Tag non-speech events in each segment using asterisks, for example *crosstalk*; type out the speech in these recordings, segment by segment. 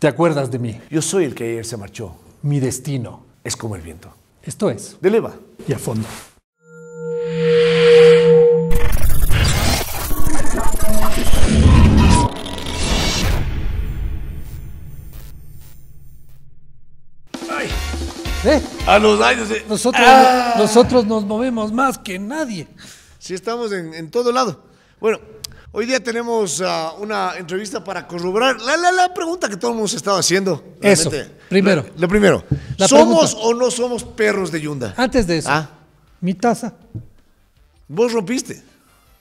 Te acuerdas de mí. Yo soy el que ayer se marchó. Mi destino. Es como el viento. Esto es. De leva. Y a fondo. ¿Eh? A los años. Nosotros, ah. nosotros nos movemos más que nadie. Si estamos en todo lado. Bueno, Hoy día tenemos ah, una entrevista para corroborar la, la, la, pregunta que todo el mundo se estaba haciendo. Eso, primero. Lo, primero. ¿Somos o no somos perros de Yunda? Antes de eso, ¿Ah? mi taza. ¿Vos rompiste?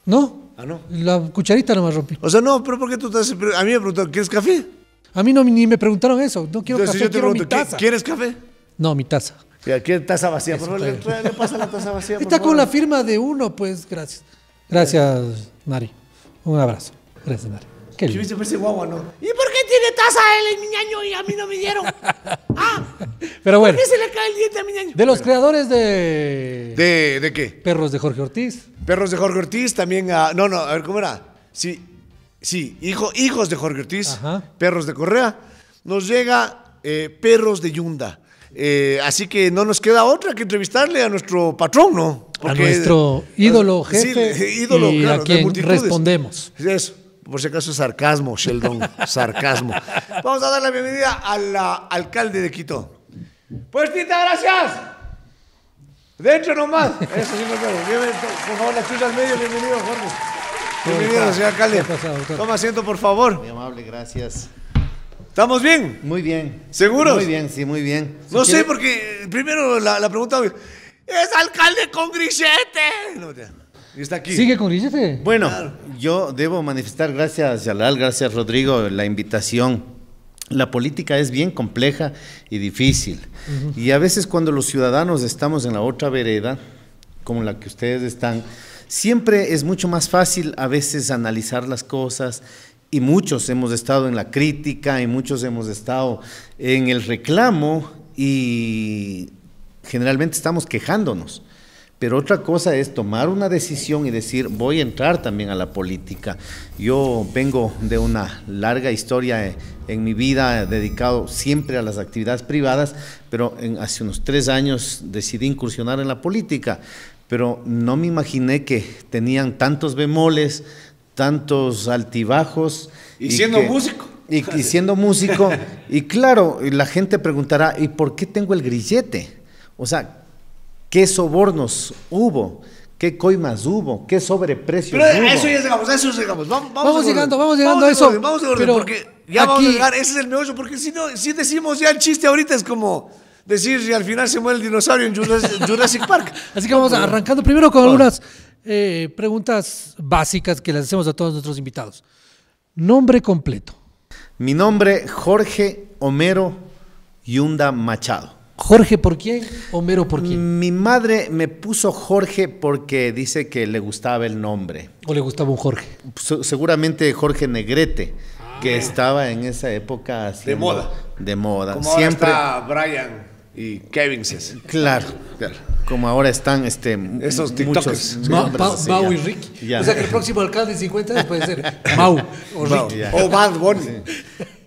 No. Ah, no. La cucharita no me rompí. O sea, no, pero ¿por qué tú estás...? A mí me preguntaron, ¿quieres café? A mí no, ni me preguntaron eso. No quiero Entonces, café, yo te quiero pregunto, mi taza. ¿Quieres café? No, mi taza. ¿Quieres taza vacía? por favor, le, pasa la taza vacía. Está con la firma de uno, pues, gracias. Gracias, Mari. Un abrazo. Gracias, Mario. Qué ¿no? ¿Y por qué tiene taza él en mi y a mí no me dieron? *laughs* ¿Ah? Pero bueno. ¿Por qué se le cae el diente a miñaño? De los creadores de... de... ¿De qué? Perros de Jorge Ortiz. Perros de Jorge Ortiz, también a... Ah, no, no, a ver, ¿cómo era? Sí, sí, hijo, hijos de Jorge Ortiz, Perros de Correa. Nos llega eh, Perros de Yunda. Eh, así que no nos queda otra que entrevistarle a nuestro patrón, ¿no? a nuestro ídolo, jefe, eh, ídolo, y claro, a quien respondemos. por si acaso, es sarcasmo, Sheldon, *laughs* sarcasmo. Vamos a dar la bienvenida al alcalde de Quito. Pues, Tita, gracias. Dentro nomás. Eso sí, por favor, la chucha al medio. Bienvenido, Jorge. Bienvenido, señor alcalde. Toma asiento, por favor. Muy amable, gracias. ¿Estamos bien? Muy bien. ¿Seguros? Muy bien, sí, muy bien. No sé, porque primero la, la pregunta ¡Es alcalde con grillete! está aquí. ¿Sigue con grillete? Bueno, yo debo manifestar, gracias Yalal, gracias Rodrigo, la invitación. La política es bien compleja y difícil. Y a veces cuando los ciudadanos estamos en la otra vereda, como la que ustedes están, siempre es mucho más fácil a veces analizar las cosas y muchos hemos estado en la crítica y muchos hemos estado en el reclamo y generalmente estamos quejándonos. Pero otra cosa es tomar una decisión y decir, voy a entrar también a la política. Yo vengo de una larga historia eh, en mi vida eh, dedicado siempre a las actividades privadas, pero en, hace unos tres años decidí incursionar en la política. Pero no me imaginé que tenían tantos bemoles, tantos altibajos. Y, siendo músico. y siendo músico. *laughs* y claro, la gente preguntará, ¿y por qué tengo el grillete? O sea, ¿qué sobornos hubo? ¿Qué coimas hubo? ¿Qué sobreprecios pero Eso ya llegamos, a eso llegamos. Vamos, vamos, llegando, vamos llegando a eso. vamos a orden, pero porque ya vamos a llegar, ese es el negocio, porque si no, si decimos ya el chiste ahorita es como decir si al final se muere el dinosaurio en Jurassic *laughs* Park. Así que vamos arrancando primero con algunas eh, preguntas básicas que le hacemos a todos nuestros invitados. Nombre completo. Mi nombre, Jorge Homero Yunda Machado. ¿Jorge por quién? ¿Homero por quién? Mi madre me puso Jorge porque dice que le gustaba el nombre. ¿O le gustaba un Jorge? seguramente Jorge Negrete, ah, que estaba en esa época. de moda. De moda. Como Siempre. Ahora está Brian y Kevin Claro, claro. Como ahora están este, esos TikTokers. Mau y Ricky. O sea que el próximo alcalde de 50 puede ser Mau *laughs* o Rick. O Bad Bunny.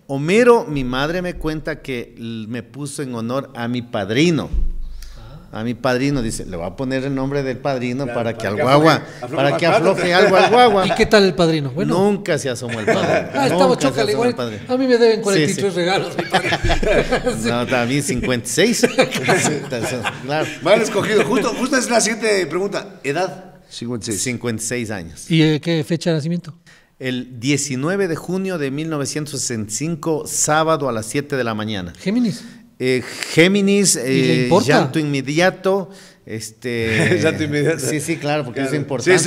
Homero, mi madre me cuenta que me puso en honor a mi padrino. Ah. A mi padrino, dice, le voy a poner el nombre del padrino para, que al guagua, para que afloje algo al guagua. *laughs* ¿Y qué tal el padrino? Nunca se asomó el padrino. *laughs* Ah, estaba chocale, igual. A mí me deben 43 regalos, mi padre. *laughs* No, a 56. claro. Mal escogido. Justo, justo es la siguiente pregunta. ¿Edad? 56. 56 años. ¿Y eh, qué fecha de nacimiento? el 19 de junio de 1965, sábado a las 7 de la mañana. Géminis. Eh, Géminis, eh, llanto inmediato. Este, *laughs* llanto inmediato. Sí, sí, claro, porque es importante.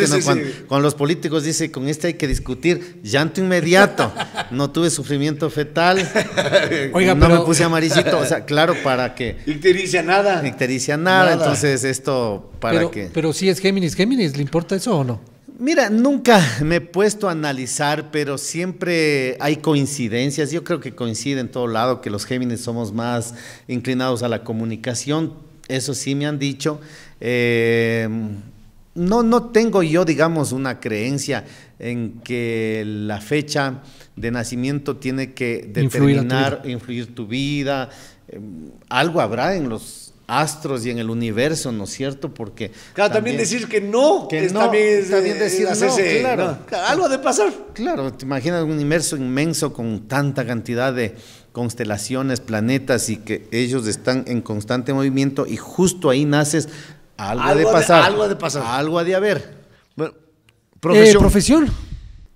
Cuando, los políticos dicen con este hay que discutir. Llanto inmediato. *laughs* No tuve sufrimiento fetal. *laughs* no me puse amarillito. O sea, claro, para que. Ictericia nada. Ictericia nada. Entonces, esto para pero, que. Pero sí es Géminis. Géminis, ¿le importa eso o no? Mira, nunca me he puesto a analizar, pero siempre hay coincidencias. Yo creo que coincide en todo lado que los Géminis somos más inclinados a la comunicación. Eso sí me han dicho. Eh, no, no tengo yo, digamos, una creencia en que la fecha de nacimiento tiene que determinar, influir, tu vida. Influir tu vida. Em, algo habrá en los astros y en el universo, ¿no es cierto? Porque. Claro, también, decir que no, que también, también, eh, decir es, claro. algo de pasar. Claro, te imaginas un universo inmenso con tanta cantidad de constelaciones, planetas y que ellos están en constante movimiento y justo ahí naces. Algo, ha de pasar. algo ha de pasar. Algo ha de haber. Bueno, eh, profesión.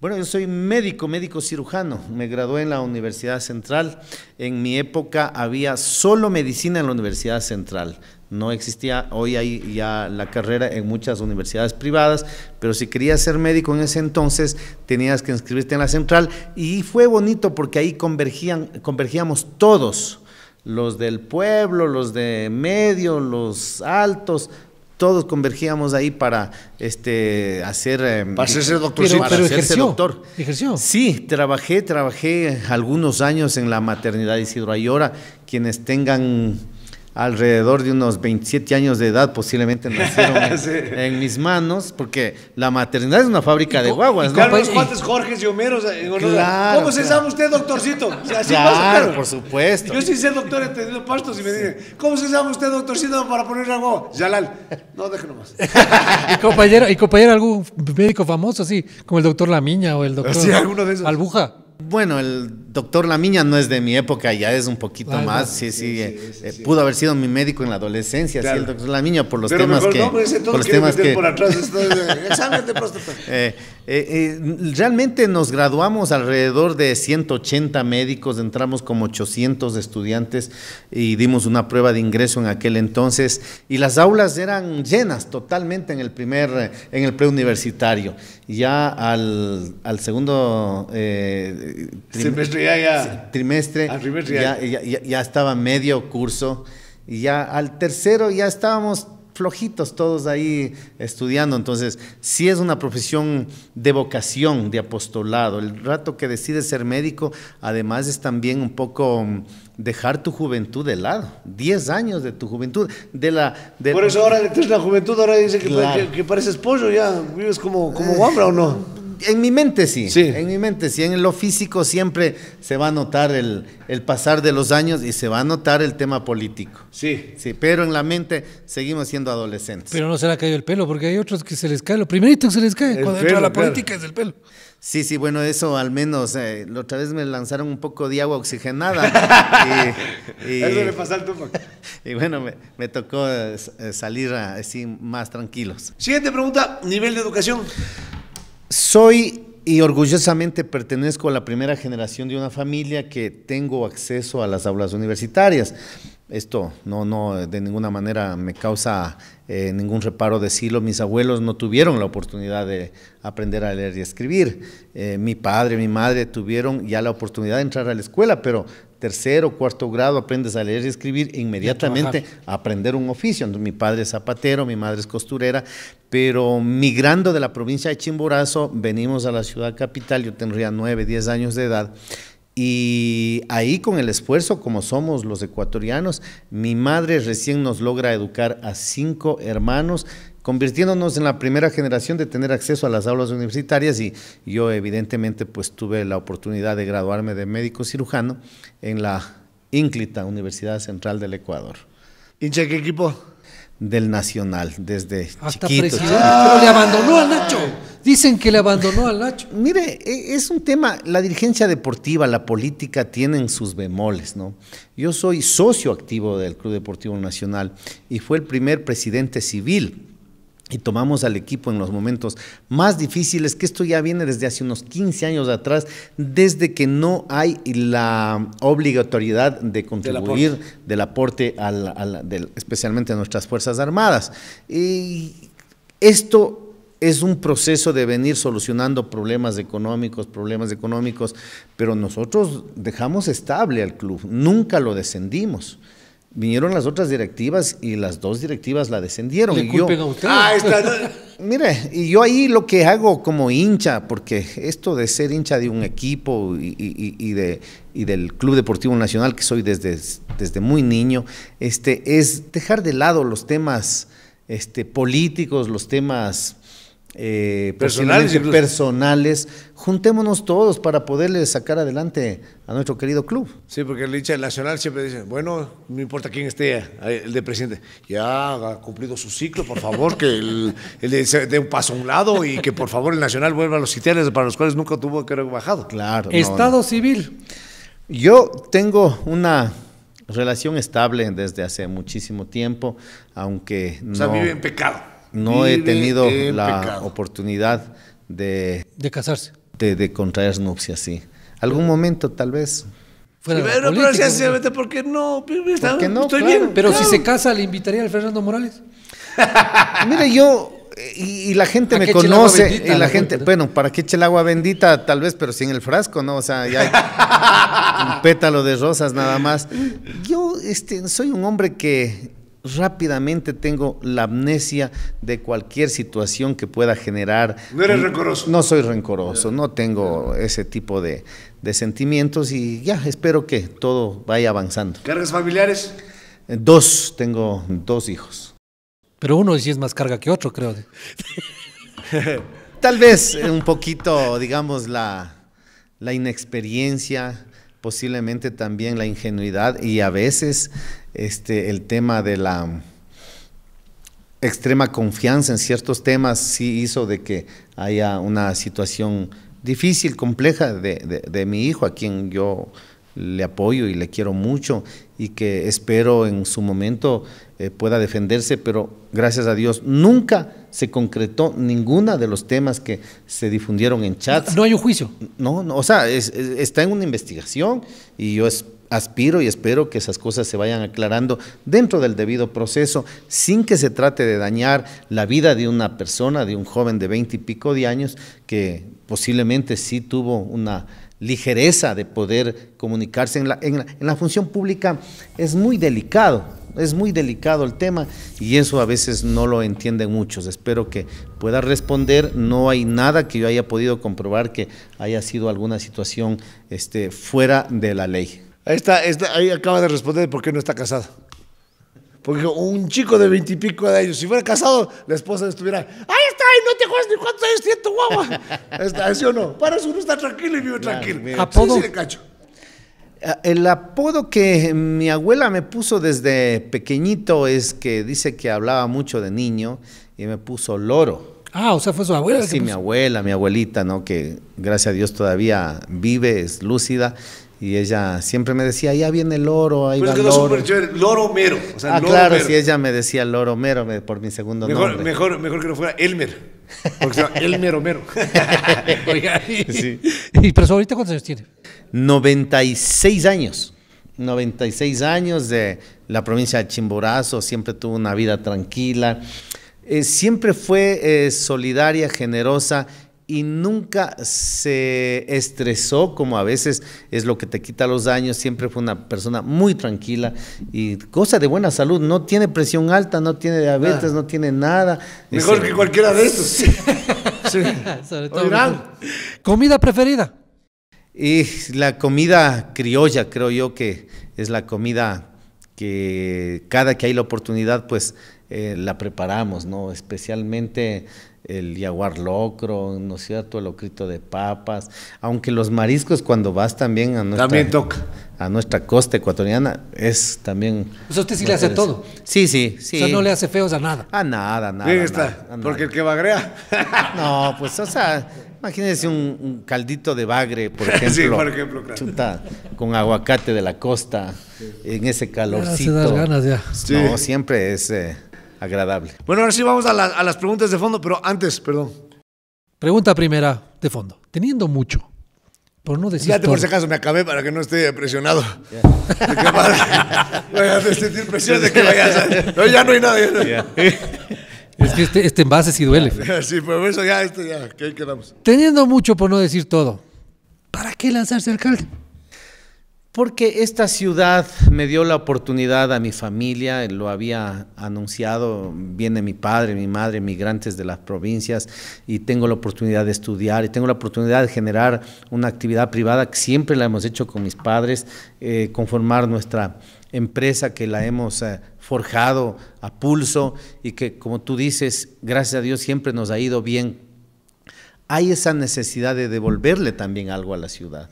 Bueno, yo soy médico, médico cirujano. Me gradué en la Universidad Central. En mi época había solo medicina en la Universidad Central. No existía, hoy hay ya la carrera en muchas universidades privadas, pero si querías ser médico en ese entonces, tenías que inscribirte en la central y fue bonito porque ahí convergían, convergíamos todos, los del pueblo, los de medio, los altos, todos convergíamos ahí para este, hacer... Eh, para hacerse doctor. Pero, para Sí, trabajé, trabajé algunos años en la maternidad de Isidro Ayora. Quienes tengan alrededor de unos 27 años de edad posiblemente nacieron *laughs* en, mis manos, porque la maternidad es una fábrica de guaguas. ¿no? Carlos Fuentes, Jorge y Homeros. ¿Cómo se llama usted, doctorcito? claro, por supuesto. Yo sí sé, doctor, he tenido pastos y me dicen, ¿cómo se llama usted, doctorcito, para poner agua? Yalal. No, déjenos más. *laughs* y, compañero, algún médico famoso, así, como el doctor Lamiña o el doctor sí, alguno de esos. Albuja? Bueno, el Doctor Lamiña no es de mi época, ya es un poquito más. Sí, sí, eh, eh, Pudo haber sido mi médico en la adolescencia, sí, el doctor Lamiña, por los temas pues, que. por atrás, realmente nos graduamos alrededor de 180 médicos, entramos como 800 estudiantes y dimos una prueba de ingreso en aquel entonces. Y las aulas eran llenas totalmente en el primer, eh, en el preuniversitario. Ya al, segundo Semestre trimestre ya, ya. Trimestre, ya. estaba medio curso. Y ya al tercero ya estábamos flojitos todos ahí estudiando. Entonces, sí es una profesión de vocación, de apostolado. El rato que decides ser médico, además es también un poco mm, dejar tu juventud de lado. Diez años de tu juventud. De la, Por eso ahora tienes la juventud, ahora dice que, pareces pollo, ya vives como, como eh, guambra o no en mi mente sí, en mi mente sí, en lo físico siempre se va a notar el, pasar de los años y se va a notar el tema político. Sí. Sí, pero en la mente seguimos siendo adolescentes. Pero no se le ha caído el pelo, porque hay otros que se les cae, lo primerito que se les cae cuando entra la política es el pelo. Sí, sí, bueno, eso al menos, eh, la otra vez me lanzaron un poco de agua oxigenada. y, *laughs* eso le *laughs* Y bueno, me, tocó eh, salir así más tranquilos. Siguiente pregunta, nivel de educación. Soy y orgullosamente pertenezco a la primera generación de una familia que tengo acceso a las aulas universitarias. Esto no, no de ninguna manera me causa eh, ningún reparo decirlo. Mis abuelos no tuvieron la oportunidad de aprender a leer y escribir. Eh, mi padre, mi madre tuvieron ya la oportunidad de entrar a la escuela, pero tercero, cuarto grado, aprendes a leer y escribir, inmediatamente aprender un oficio. mi padre es zapatero, mi madre es costurera, pero migrando de la provincia de Chimborazo, venimos a la ciudad capital, yo tendría 9, diez años de edad, y ahí con el esfuerzo, como somos los ecuatorianos, mi madre recién nos logra educar a cinco hermanos convirtiéndonos en la primera generación de tener acceso a las aulas universitarias y yo evidentemente pues tuve la oportunidad de graduarme de médico cirujano en la ínclita Universidad Central del Ecuador. ¿Hincha qué equipo? Del Nacional, desde Hasta presidente, Pero le abandonó al Nacho. Dicen que le abandonó al Nacho. Mire, e, es un tema, la dirigencia deportiva, la política tienen sus bemoles, ¿no? Yo soy socio activo del Club Deportivo Nacional y fue el primer presidente civil y tomamos al equipo en los momentos más difíciles, que esto ya viene desde hace unos 15 años atrás, desde que no hay la obligatoriedad de contribuir del aporte, especialmente a nuestras Fuerzas Armadas. Y esto es un proceso de venir solucionando problemas económicos, problemas económicos, pero nosotros dejamos estable al club, nunca lo descendimos vinieron las otras directivas y las dos directivas la descendieron. y a Ah, está, *laughs* mire, y yo ahí lo que hago como hincha, porque esto de ser hincha de un equipo y, y, y de, y del Club Deportivo Nacional, que soy desde, desde muy niño, este, es dejar de lado los temas este, políticos, los temas eh, personales, personales, juntémonos todos para poderle sacar adelante a nuestro querido club. Sí, porque el nacional siempre dice, bueno, no importa quién esté, el de presidente, ya ha cumplido su ciclo, por favor, que el, dé un paso a un lado y que por favor el nacional vuelva a los sitiales para los cuales nunca tuvo que haber bajado. Claro. Estado civil. Yo tengo una relación estable desde hace muchísimo tiempo, aunque... O sea, no... vive en pecado no he tenido la oportunidad de... De casarse. De, contraer nupcias, sí. Algún momento, tal vez. ¿por qué no? Pues, porque no estoy bien. Pero si se casa, ¿le invitaría al Fernando Morales? *laughs* Mira, yo... Y, la gente me conoce, y la, gente, bueno, ¿para que eche el agua bendita? Tal vez, pero sin el frasco, ¿no? O sea, ya hay *laughs* un pétalo de rosas nada más. Yo este, soy un hombre que rápidamente tengo la amnesia de cualquier situación que pueda generar. No eres rencoroso. No soy rencoroso, no tengo ese tipo de, sentimientos y ya, espero que todo vaya avanzando. ¿Cargas familiares? Eh, dos, tengo dos hijos. Pero uno sí es más carga que otro, creo. *laughs* Tal vez eh, un poquito, digamos, la inexperiencia, posiblemente también la ingenuidad y a veces este, el tema de la extrema confianza en ciertos temas sí hizo de que haya una situación difícil, compleja de, mi hijo, a quien yo le apoyo y le quiero mucho y que espero en su momento eh, pueda defenderse, pero gracias a Dios nunca se concretó ninguna de los temas que se difundieron en chats. No, hay un juicio. No, no o sea, está en una investigación y yo aspiro y espero que esas cosas se vayan aclarando dentro del debido proceso, sin que se trate de dañar la vida de una persona, de un joven de veinte y pico de años, que posiblemente sí tuvo una ligereza de poder comunicarse en la, en la función pública. Es muy delicado es muy delicado el tema y eso a veces no lo entienden muchos. Espero que pueda responder. No hay nada que yo haya podido comprobar que haya sido alguna situación este, fuera de la ley. Ahí, está, ahí acaba de responder por qué no está casado. Porque un chico de veintipico de años, si fuera casado, la esposa estuviera, ahí está, y no te juegas ni cuántos años tiene tu guagua. *laughs* ¿Sí o no? Para eso uno está tranquilo y vive tranquilo. cacho. Eh, el apodo que mi abuela me puso desde pequeñito es que dice que hablaba mucho de niño y me puso loro. Ah, o sea, fue su abuela. Sí, mi abuela, mi abuelita, ¿no? Que gracias a Dios todavía vive, es lúcida. Y ella siempre me decía, ya viene el loro, ahí Pero va es que loro. loro mero. ah, claro, si ella me decía loro mero por mi segundo nombre. Mejor, mejor que no fuera Elmer. Porque se llama *laughs* Elmer Homero. *laughs* *laughs* sí. *laughs* ¿Y pero ahorita cuántos años tiene? 96 años. 96 años de la provincia de Chimborazo, siempre tuvo una vida tranquila, eh, siempre fue eh, solidaria, generosa y nunca se estresó como a veces es lo que te quita los daños, siempre fue una persona muy tranquila y cosa de buena salud, no tiene presión alta, no tiene diabetes, no tiene nada. Mejor que cualquiera de esos. *laughs* *laughs* ¿Comida preferida? Y la comida criolla, creo yo que es la comida que cada que hay la oportunidad, pues eh, la preparamos, ¿no? Especialmente el jaguar locro, ¿no es cierto? El locrito de papas, aunque los mariscos cuando vas también a nuestra, costa ecuatoriana es también... O usted sí le hace todo. Sí, sí, sí. O no le hace feos a nada. A nada, nada. está, porque el que bagrea... *laughs* no, pues, o sea, imagínese un, caldito de bagre, por *laughs* ejemplo. sí, por ejemplo, con aguacate de la costa, en ese calorcito. ganas ya. No, siempre es... Eh, agradable. Bueno, ahora sí vamos a, las preguntas de fondo, pero antes, perdón. Pregunta primera de fondo. Teniendo mucho, por no decir. todo... te por si acaso me acabé para que no esté presionado. De a sentir presión de que vayas. No, ya no hay nada. *laughs* Es que este, este, envase sí duele. *laughs* Sí, pero eso ya, esto ya, que ahí quedamos. Teniendo mucho, por no decir todo, ¿para qué lanzarse alcalde? Porque esta ciudad me dio la oportunidad a mi familia, lo había anunciado, viene mi padre, mi madre, migrantes de las provincias, y tengo la oportunidad de estudiar, y tengo la oportunidad de generar una actividad privada, que siempre la hemos hecho con mis padres, eh, conformar nuestra empresa que la hemos eh, forjado a pulso y que, como tú dices, gracias a Dios siempre nos ha ido bien. Hay esa necesidad de devolverle también algo a la ciudad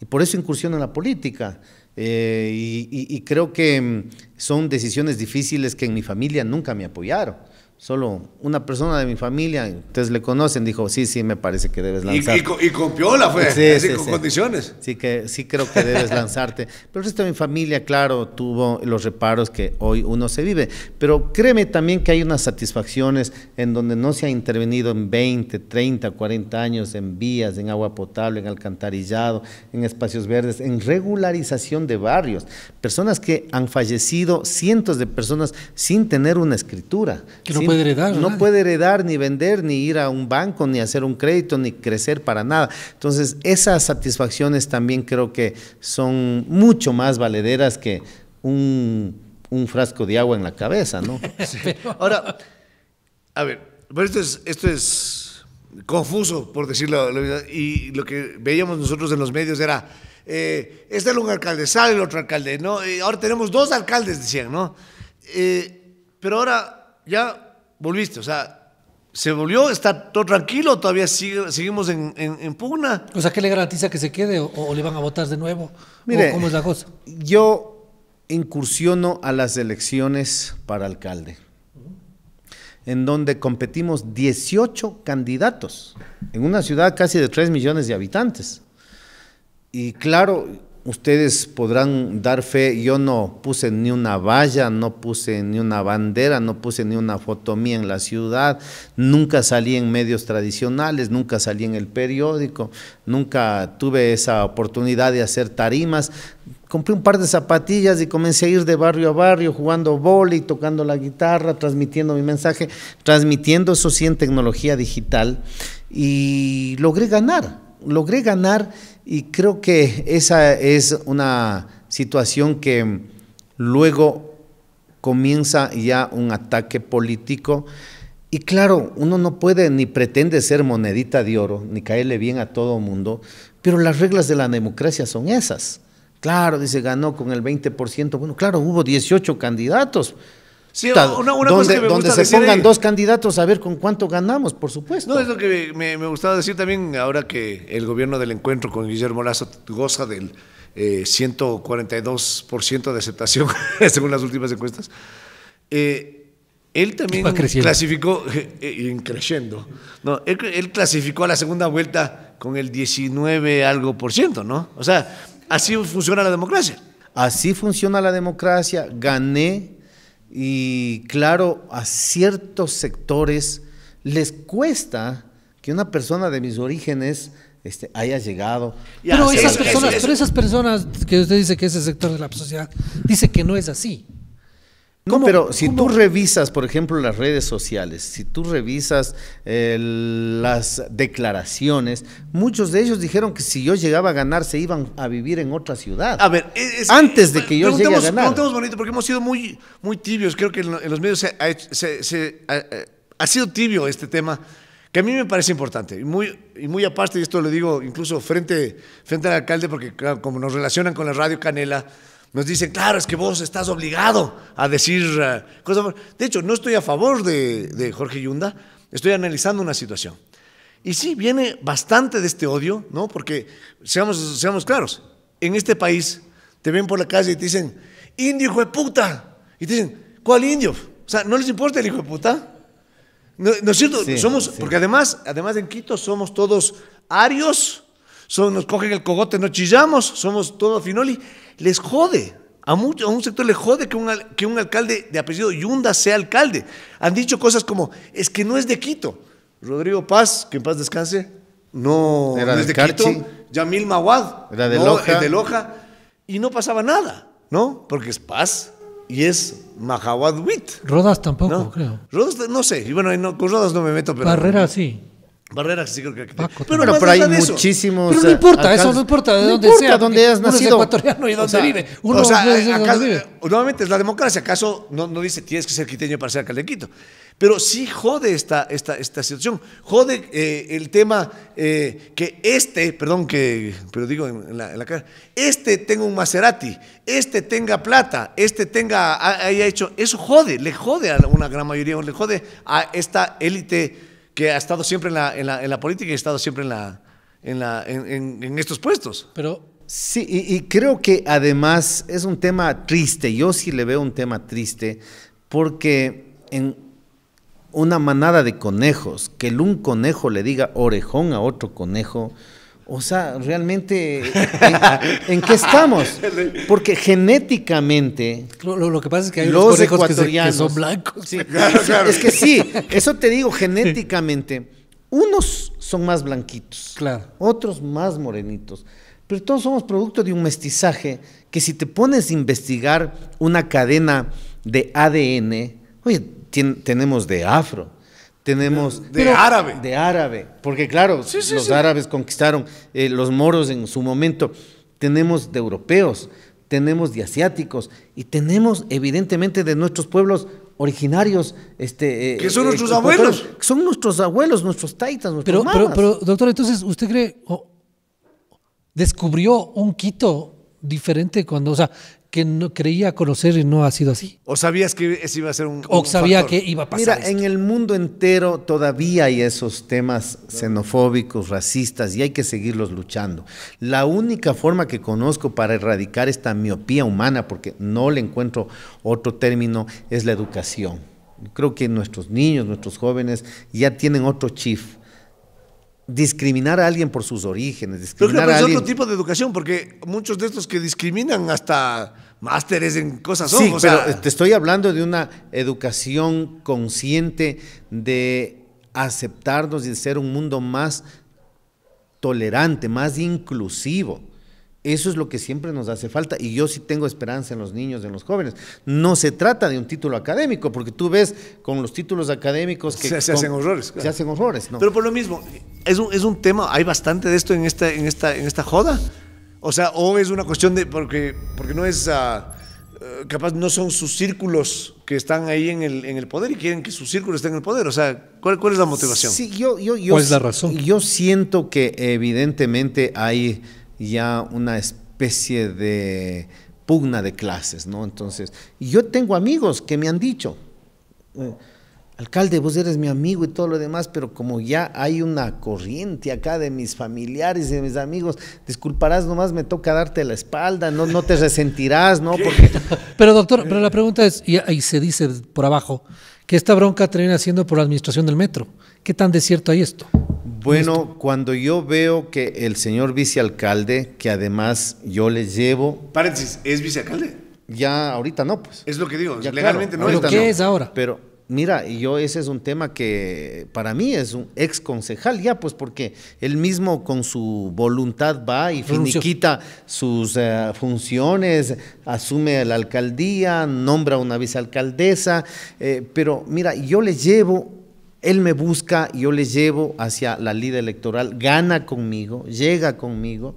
y por eso incursiono en la política. Eh, y creo que mm, son decisiones difíciles que en mi familia nunca me apoyaron. Solo una persona de mi familia, ustedes le conocen, dijo, sí, sí, me parece que debes lanzarte. Y, y, la con, piola fue, así con condiciones. Sí, que, sí creo que debes lanzarte. Pero el resto de mi familia, claro, tuvo los reparos que hoy uno se vive. Pero créeme también que hay unas satisfacciones en donde no se ha intervenido en 20, 30, 40 años en vías, en agua potable, en alcantarillado, en espacios verdes, en regularización de barrios. Personas que han fallecido, cientos de personas sin tener una escritura heredar. No puede heredar ni vender, ni ir a un banco, ni hacer un crédito, ni crecer para nada. Entonces, esas satisfacciones también creo que son mucho más valederas que un, frasco de agua en la cabeza, ¿no? *laughs* Ahora, a ver, esto es, confuso, por decirlo y lo que veíamos nosotros en los medios era... Eh, este era un alcalde, sale el otro alcalde, ¿no? ahora tenemos dos alcaldes, decían, ¿no? Eh, pero ahora ya volviste, o sea, se volvió, está todo tranquilo, todavía seguimos en, pugna. O sea, ¿qué le garantiza que se quede o, le van a votar de nuevo? Mire, ¿Cómo es la cosa? Yo incursiono a las elecciones para alcalde, en donde competimos 18 candidatos, en una ciudad casi de 3 millones de habitantes. Y claro, ustedes podrán dar fe, yo no puse ni una valla, no puse ni una bandera, no puse ni una foto mía en la ciudad, nunca salí en medios tradicionales, nunca salí en el periódico, nunca tuve esa oportunidad de hacer tarimas. Compré un par de zapatillas y comencé a ir de barrio a barrio jugando vóley, tocando la guitarra, transmitiendo mi mensaje, transmitiendo eso sí en tecnología digital y logré ganar, logré ganar y creo que esa es una situación que luego comienza ya un ataque político. Y claro, uno no puede ni pretende ser monedita de oro, ni caerle bien a todo mundo, pero las reglas de la democracia son esas. Claro, dice, ganó con el 20%. Bueno, claro, hubo 18 candidatos. Sí, una, una donde, donde se pongan dos candidatos a ver con cuánto ganamos, por supuesto. No, es lo que me, gustaba decir también ahora que el gobierno del encuentro con Guillermo Lazo goza del 142% eh, de aceptación, *laughs* según las últimas encuestas. Eh, él también clasificó, *laughs* eh, creciendo, no, él, él clasificó a la segunda vuelta con el 19 algo por ciento, ¿no? O sea, así funciona la democracia. Así funciona la democracia. Gané y claro, a ciertos sectores les cuesta que una persona de mis orígenes este, haya llegado. pero, esas personas, pero esas personas que usted dice que es ese sector de la sociedad dice que no es así pero si tú revisas, por ejemplo, las redes sociales, si tú revisas las declaraciones, muchos de ellos dijeron que si yo llegaba a ganar se iban a vivir en otra ciudad. A ver, antes de eh, que yo llegue a ganar. Preguntemos bonito, porque hemos sido muy, muy tibios. Creo que en, los medios se, eh, ha, sido tibio este tema, que a mí me parece importante. Y muy, y muy aparte, y esto lo digo incluso frente, frente al alcalde, porque como nos relacionan con la radio Canela nos dicen, claro, es que vos estás obligado a decir eh, cosas. De hecho, no estoy a favor de, Jorge Yunda, estoy analizando una situación. Y sí, viene bastante de este odio, ¿no? Porque, seamos, seamos claros, en este país te ven por la calle y te dicen, indio, hijo de puta. Y te dicen, ¿cuál indio? O sea, ¿no les importa el hijo de puta? ¿No, es cierto? somos, Porque además, además en Quito somos todos arios, nos cogen el cogote, no chillamos, somos todo finoli, les jode. A, mucho, a un sector le jode que un, que un alcalde de apellido Yunda sea alcalde. Han dicho cosas como, es que no es de Quito. Rodrigo Paz, que en paz descanse, no, es de Quito. Yamil Mawad, era de, no, de Loja. Y no pasaba nada, ¿no? Porque es Paz y es Mahawad Wit. Rodas tampoco, creo. Rodas, no sé. Y bueno, no, con Rodas no me meto, pero... Barrera sí. Barreras, sí creo que. pero, pero, pero hay muchísimos. Pero no importa, eh, eso no importa de no dónde importa, sea. dónde has nacido. Uno ecuatoriano y dónde vive. Uno o sea, no es Nuevamente, es la democracia. ¿Acaso no, no, dice tienes que ser quiteño para ser alcalde de Quito? Pero sí jode esta, esta, esta situación. Jode eh, el tema eh, que este, perdón, que, pero digo en la, cara, este tenga un Maserati, este tenga plata, este tenga, haya hecho. Eso jode, le jode a una gran mayoría, le jode a esta élite que ha estado siempre en la, en la, política y ha estado siempre en, la, en, la, en, estos puestos. Pero Sí, y, y, creo que además es un tema triste, yo sí le veo un tema triste, porque en una manada de conejos, que el un conejo le diga orejón a otro conejo, o sea, realmente, ¿en, qué estamos? Porque genéticamente... Lo, que pasa es que hay los ecuatorianos que, son blancos. *laughs* Es que sí, eso te digo, genéticamente, unos son más blanquitos, claro. otros más morenitos, pero todos somos producto de un mestizaje que si te pones a investigar una cadena de ADN, oye, tenemos de afro, tenemos... De, árabe. De árabe, porque claro, los árabes conquistaron eh, los moros en su momento, tenemos de europeos, tenemos de asiáticos y tenemos evidentemente de nuestros pueblos originarios, este, eh, que son eh, nuestros abuelos, son nuestros abuelos, nuestros taitas, nuestros pero, pero, doctor, entonces usted cree descubrió un Quito diferente cuando, o sea, que no creía conocer y no ha sido así. O sabías que eso iba a ser un. O sabía que iba a pasar. Mira, en el mundo entero todavía hay esos temas xenofóbicos, racistas y hay que seguirlos luchando. La única forma que conozco para erradicar esta miopía humana, porque no le encuentro otro término, es la educación. Creo que nuestros niños, nuestros jóvenes ya tienen otro chif discriminar a alguien por sus orígenes, discriminar a es otro tipo de educación, porque muchos de estos que discriminan hasta másteres en cosas son. pero te este, estoy hablando de una educación consciente de aceptarnos y de ser un mundo más tolerante, más inclusivo. Eso es lo que siempre nos hace falta y yo sí tengo esperanza en los niños, en los jóvenes. No se trata de un título académico, porque tú ves con los títulos académicos que... Se, hacen horrores. Se hacen horrores, Pero por lo mismo, es un, tema, hay bastante de esto en esta, en esta, en esta joda. O sea, o es una cuestión de... porque, porque no es... Ah, eh, capaz no son sus círculos que están ahí en el, en el poder y quieren que sus círculos estén en el poder. O sea, ¿cuál, es la motivación? Sí, ¿Cuál es la razón? Yo siento que evidentemente hay ya una especie de pugna de clases, ¿no? Entonces, yo tengo amigos que me han dicho, eh, alcalde, vos eres mi amigo y todo lo demás, pero como ya hay una corriente acá de mis familiares y de mis amigos, disculparás, nomás me toca darte la espalda, no, no te resentirás, ¿no? Porque... *laughs* Pero doctor, pero la pregunta es, y, se dice por abajo, que esta bronca termina siendo por la administración del metro. ¿Qué tan desierto hay esto? Bueno, cuando yo veo que el señor vicealcalde, que además yo le llevo... Paréntesis, ¿es vicealcalde? Ya ahorita no, pues. Es lo que digo, ya, legalmente no. ¿Pero qué es ahora? Pero mira, yo ese es un tema que para mí es un ex concejal ya, pues porque él mismo con su voluntad va y finiquita sus eh, funciones, asume la alcaldía, nombra una vicealcaldesa, eh, pero mira, yo le llevo él me busca, yo le llevo hacia la lida electoral, gana conmigo, llega conmigo,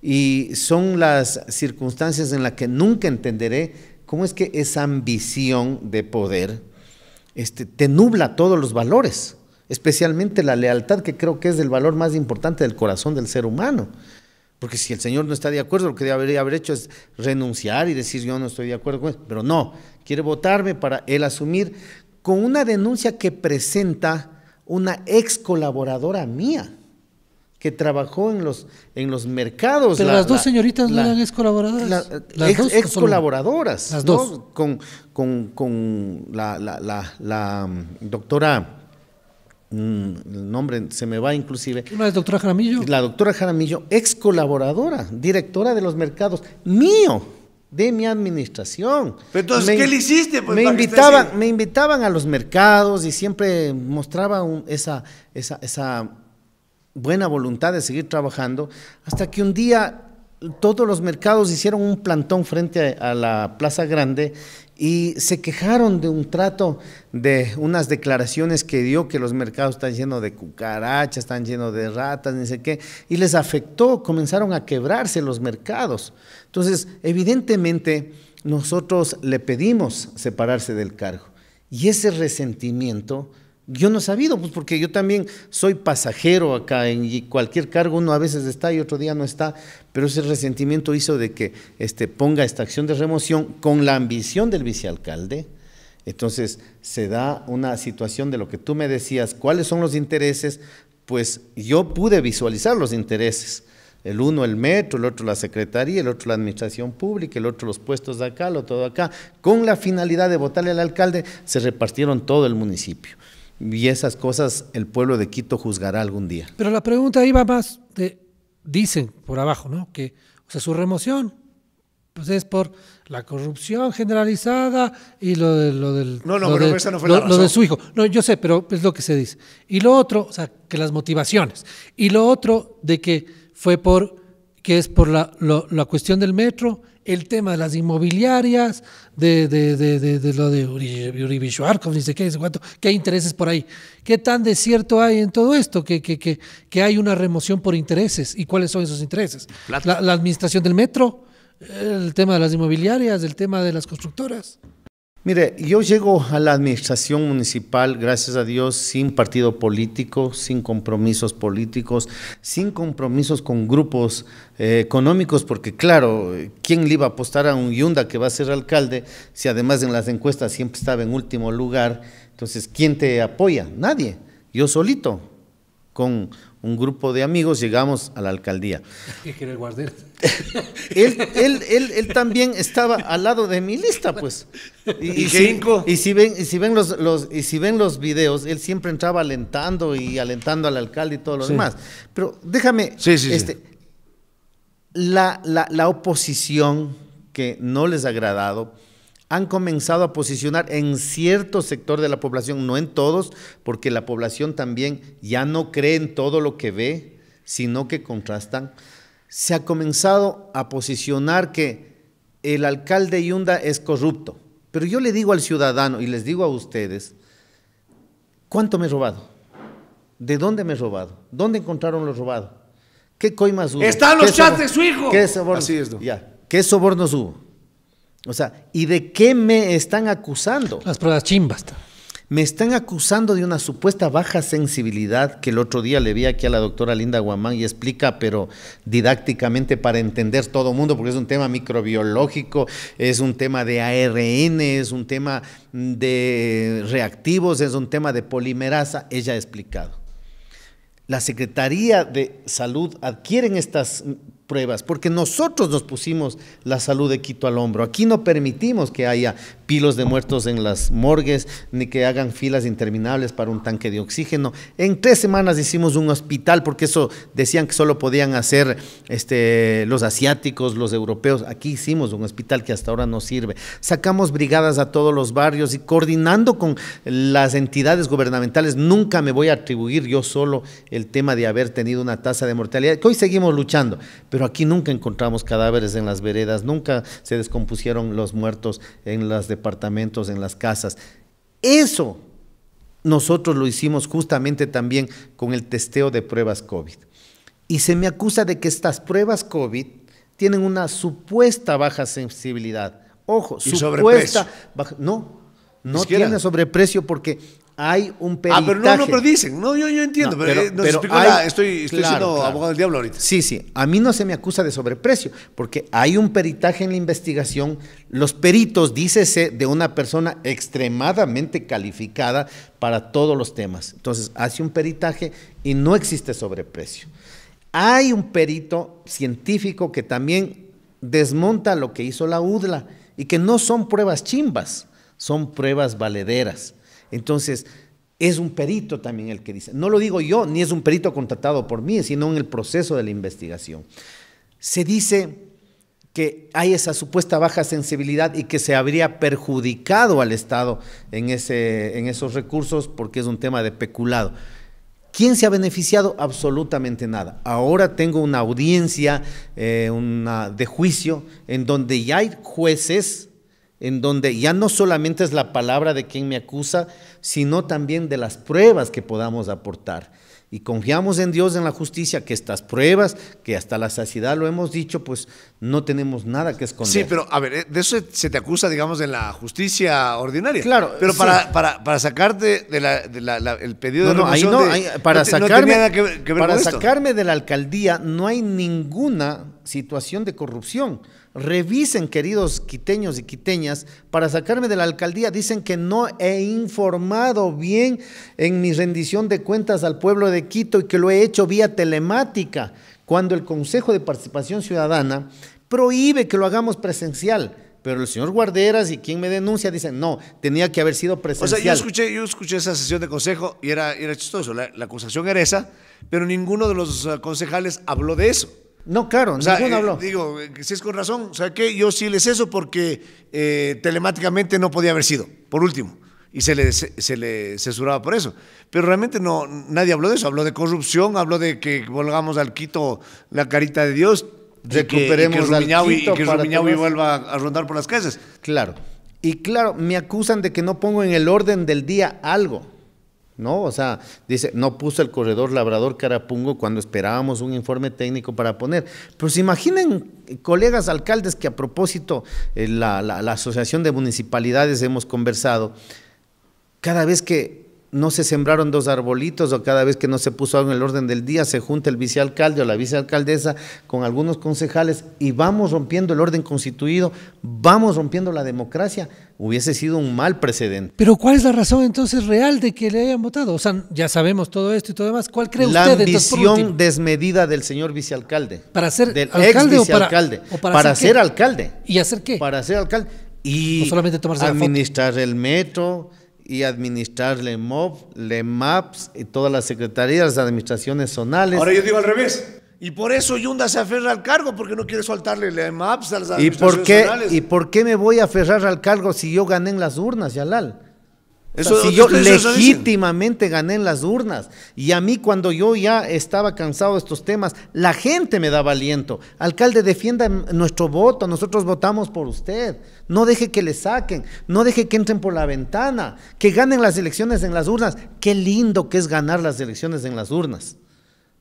y son las circunstancias en las que nunca entenderé cómo es que esa ambición de poder este, te nubla todos los valores, especialmente la lealtad, que creo que es el valor más importante del corazón del ser humano. Porque si el Señor no está de acuerdo, lo que debería haber hecho es renunciar y decir yo no estoy de acuerdo con Pero no, quiere votarme para él asumir con una denuncia que presenta una ex colaboradora mía que trabajó en los, en los mercados. Pero las dos señoritas no eran ex colaboradoras. las ex, dos colaboradoras. Las dos. Con, con, con la, mm, doctora, mm, el nombre se me va inclusive. ¿La doctora Jaramillo? La doctora Jaramillo, ex colaboradora, directora de los mercados, mío de mi administración. Pero entonces, ¿qué le hiciste? Pues, me, invitaban, me invitaban a los mercados y siempre mostraba esa, esa, buena voluntad de seguir trabajando, hasta que un día todos los mercados hicieron un plantón frente a la Plaza Grande y se quejaron de un trato, de unas declaraciones que dio que los mercados están llenos de cucarachas, están llenos de ratas, ni sé qué, y les afectó, comenzaron a quebrarse los mercados. Entonces, evidentemente, nosotros le pedimos separarse del cargo y ese resentimiento yo no he sabido, pues porque yo también soy pasajero acá en cualquier cargo, uno a veces está y otro día no está, pero ese resentimiento hizo de que este, ponga esta acción de remoción con la ambición del vicealcalde. Entonces se da una situación de lo que tú me decías, cuáles son los intereses, pues yo pude visualizar los intereses. El uno el metro, el otro la secretaría, el otro la administración pública, el otro los puestos de acá, lo todo acá. Con la finalidad de votarle al alcalde, se repartieron todo el municipio y esas cosas el pueblo de Quito juzgará algún día. Pero la pregunta iba más de, dicen por abajo, ¿no? Que, o sea, su remoción, pues es por la corrupción generalizada y lo, de, lo del... No, no, de, su hijo. No, yo sé, pero es lo que se dice. Y lo otro, o sea, que las motivaciones. Y lo otro de que fue por, que es por la, la cuestión del metro el tema de las inmobiliarias, de, de, de, de lo de Uribe, Uribe Schwarzkopf, ni qué, cuánto, qué intereses por ahí. ¿Qué tan desierto hay en todo esto? Que, que, hay una remoción por intereses. ¿Y cuáles son esos intereses? La, la, administración del metro, el tema de las inmobiliarias, el tema de las constructoras. Mire, yo llego a la administración municipal, gracias a Dios, sin partido político, sin compromisos políticos, sin compromisos con grupos eh, económicos, porque claro, ¿quién le iba a apostar a un Yunda que va a ser alcalde si además en las encuestas siempre estaba en último lugar? Entonces, ¿quién te apoya? Nadie. Yo solito, con un grupo de amigos, llegamos a la alcaldía. *laughs* ¿Qué quiere el *laughs* él, también estaba al lado de mi lista, pues. *laughs* Y, cinco. Si, y si ven, y si ven los, y si ven los videos, él siempre entraba alentando y alentando al alcalde y todo lo demás. Pero déjame, este, la, la oposición que no les ha agradado han comenzado a posicionar en cierto sector de la población, no en todos, porque la población también ya no cree en todo lo que ve, sino que contrastan. Se ha comenzado a posicionar que el alcalde Yunda es corrupto. Pero yo le digo al ciudadano y les digo a ustedes, ¿cuánto me he robado? ¿De dónde me he robado? ¿Dónde encontraron lo robado? ¿Qué coimas hubo? Están los chats de su hijo. ¿Qué sobornos? ¿Qué sobornos hubo? O sea, ¿y de qué me están acusando? Las pruebas chimbas. Me están acusando de una supuesta baja sensibilidad que el otro día le vi aquí a la doctora Linda Guamán y explica, pero didácticamente para entender todo el mundo, porque es un tema microbiológico, es un tema de ARN, es un tema de reactivos, es un tema de polimerasa. Ella ha explicado. La Secretaría de Salud adquieren estas pruebas, porque nosotros nos pusimos la salud de Quito al hombro. Aquí no permitimos que haya pilos de muertos en las morgues, ni que hagan filas interminables para un tanque de oxígeno. En tres semanas hicimos un hospital, porque eso decían que solo podían hacer este, los asiáticos, los europeos. Aquí hicimos un hospital que hasta ahora no sirve. Sacamos brigadas a todos los barrios y coordinando con las entidades gubernamentales, nunca me voy a atribuir yo solo el tema de haber tenido una tasa de mortalidad, hoy seguimos luchando, pero pero aquí nunca encontramos cadáveres en las veredas, nunca se descompusieron los muertos en los departamentos, en las casas. Eso nosotros lo hicimos justamente también con el testeo de pruebas COVID. Y se me acusa de que estas pruebas COVID tienen una supuesta baja sensibilidad. Ojo, ¿Y supuesta no, no tiene sobreprecio porque hay un peritaje. Ah, pero no, no, pero dicen. No, yo, entiendo. pero, eh, estoy, estoy siendo abogado del diablo ahorita. Sí, sí. A mí no se me acusa de sobreprecio, porque hay un peritaje en la investigación. Los peritos, dícese, de una persona extremadamente calificada para todos los temas. Entonces, hace un peritaje y no existe sobreprecio. Hay un perito científico que también desmonta lo que hizo la UDLA y que no son pruebas chimbas, son pruebas valederas. Entonces, es un perito también el que dice. No lo digo yo, ni es un perito contratado por mí, sino en el proceso de la investigación. Se dice que hay esa supuesta baja sensibilidad y que se habría perjudicado al Estado en, esos recursos porque es un tema de peculado. ¿Quién se ha beneficiado? Absolutamente nada. Ahora tengo una audiencia eh, una, de juicio en donde ya hay jueces en donde ya no solamente es la palabra de quien me acusa, sino también de las pruebas que podamos aportar. Y confiamos en Dios, en la justicia, que estas pruebas, que hasta la saciedad lo hemos dicho, pues no tenemos nada que esconder. Sí, pero a ver, eh, de eso se te acusa, digamos, en la justicia ordinaria. Claro. Pero para, para, para, sacarte de la, de la, el pedido de no, no, para sacarme, que, para sacarme de la alcaldía no hay ninguna situación de corrupción. Revisen, queridos quiteños y quiteñas, para sacarme de la alcaldía. Dicen que no he informado bien en mi rendición de cuentas al pueblo de Quito y que lo he hecho vía telemática, cuando el Consejo de Participación Ciudadana prohíbe que lo hagamos presencial. Pero el señor Guarderas y quien me denuncia dicen, no, tenía que haber sido presencial. O sea, yo escuché, yo escuché esa sesión de consejo y era, chistoso. La, la acusación era esa, pero ninguno de los eh, concejales habló de eso. No, claro, eh, habló. Digo, eh, si es con razón, o sea que yo sí les eso porque eh, telemáticamente no podía haber sido, por último. Y se le, se, le censuraba por eso. Pero realmente no, nadie habló de eso. Habló de corrupción, habló de que volvamos al Quito la carita de Dios, recuperemos Quito y que Rumiñahui vuelva a rondar por las calles. Claro. Y claro, me acusan de que no pongo en el orden del día algo. ¿no? O sea, dice, no puso el corredor labrador Carapungo cuando esperábamos un informe técnico para poner. Pero se imaginen, colegas alcaldes, que a propósito, eh, la Asociación de Municipalidades hemos conversado, cada vez que no se sembraron dos arbolitos o cada vez que no se puso en el orden del día, se junta el vicealcalde o la vicealcaldesa con algunos concejales y vamos rompiendo el orden constituido, vamos rompiendo la democracia, hubiese sido un mal precedente. Pero ¿cuál es la razón entonces real de que le hayan votado? O sea, ya sabemos todo esto y todo demás. ¿Cuál cree la usted? La ambición desmedida del señor vicealcalde. ¿Para ser del alcalde ex vicealcalde, o para, ser, alcalde? ¿Y hacer qué? Para ser alcalde. Y solamente tomarse administrar el metro, y administrarle le maps y todas las secretarías, las administraciones zonales. Ahora yo digo al revés. Y por eso Yunda se aferra al cargo, porque no quiere soltarle LEMAPS a las ¿Y administraciones ¿Y por qué me voy a aferrar al cargo si yo gané en las urnas, Yalal? si yo legítimamente gané en las urnas y a mí cuando yo ya estaba cansado de estos temas, la gente me daba aliento. Alcalde, defienda nuestro voto, nosotros votamos por usted. No deje que le saquen, no deje que entren por la ventana, que ganen las elecciones en las urnas. Qué lindo que es ganar las elecciones en las urnas.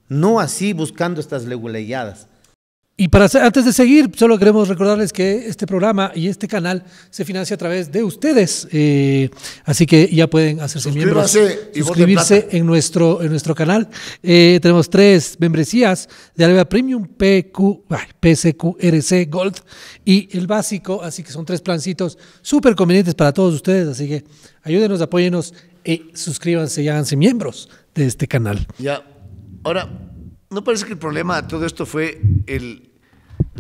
No así buscando estas leguleyadas. Y para, antes de seguir, solo queremos recordarles que este programa y este canal se financia a través de ustedes. Eh, así que ya pueden hacerse miembros, y suscribirse en nuestro, en nuestro canal. Eh, tenemos tres membresías de Alba Premium, PQ, PCQRC Gold y el básico. Así que son tres plancitos súper convenientes para todos ustedes. Así que ayúdenos, apóyenos y suscríbanse y háganse miembros de este canal. Ya, ahora, ¿no parece que el problema de todo esto fue el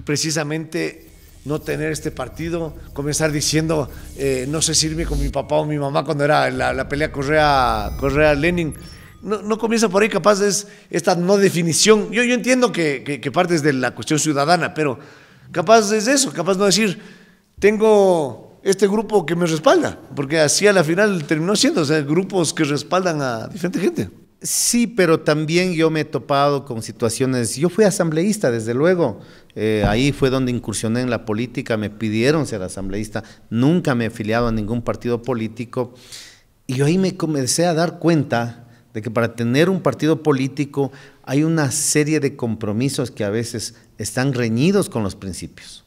precisamente no tener este partido, comenzar diciendo, eh, no sé si con mi papá o mi mamá cuando era la, pelea Correa-Lenin. Correa no, comienza por ahí, capaz es esta no definición. Yo, yo entiendo que, que, partes de la cuestión ciudadana, pero capaz es eso, capaz no decir, tengo este grupo que me respalda, porque así a la final terminó siendo, o sea, grupos que respaldan a diferente gente. Sí, pero también yo me he topado con situaciones, yo fui asambleísta, desde luego, eh, ahí fue donde incursioné en la política, me pidieron ser asambleísta, nunca me he afiliado a ningún partido político, y ahí me comencé a dar cuenta de que para tener un partido político hay una serie de compromisos que a veces están reñidos con los principios.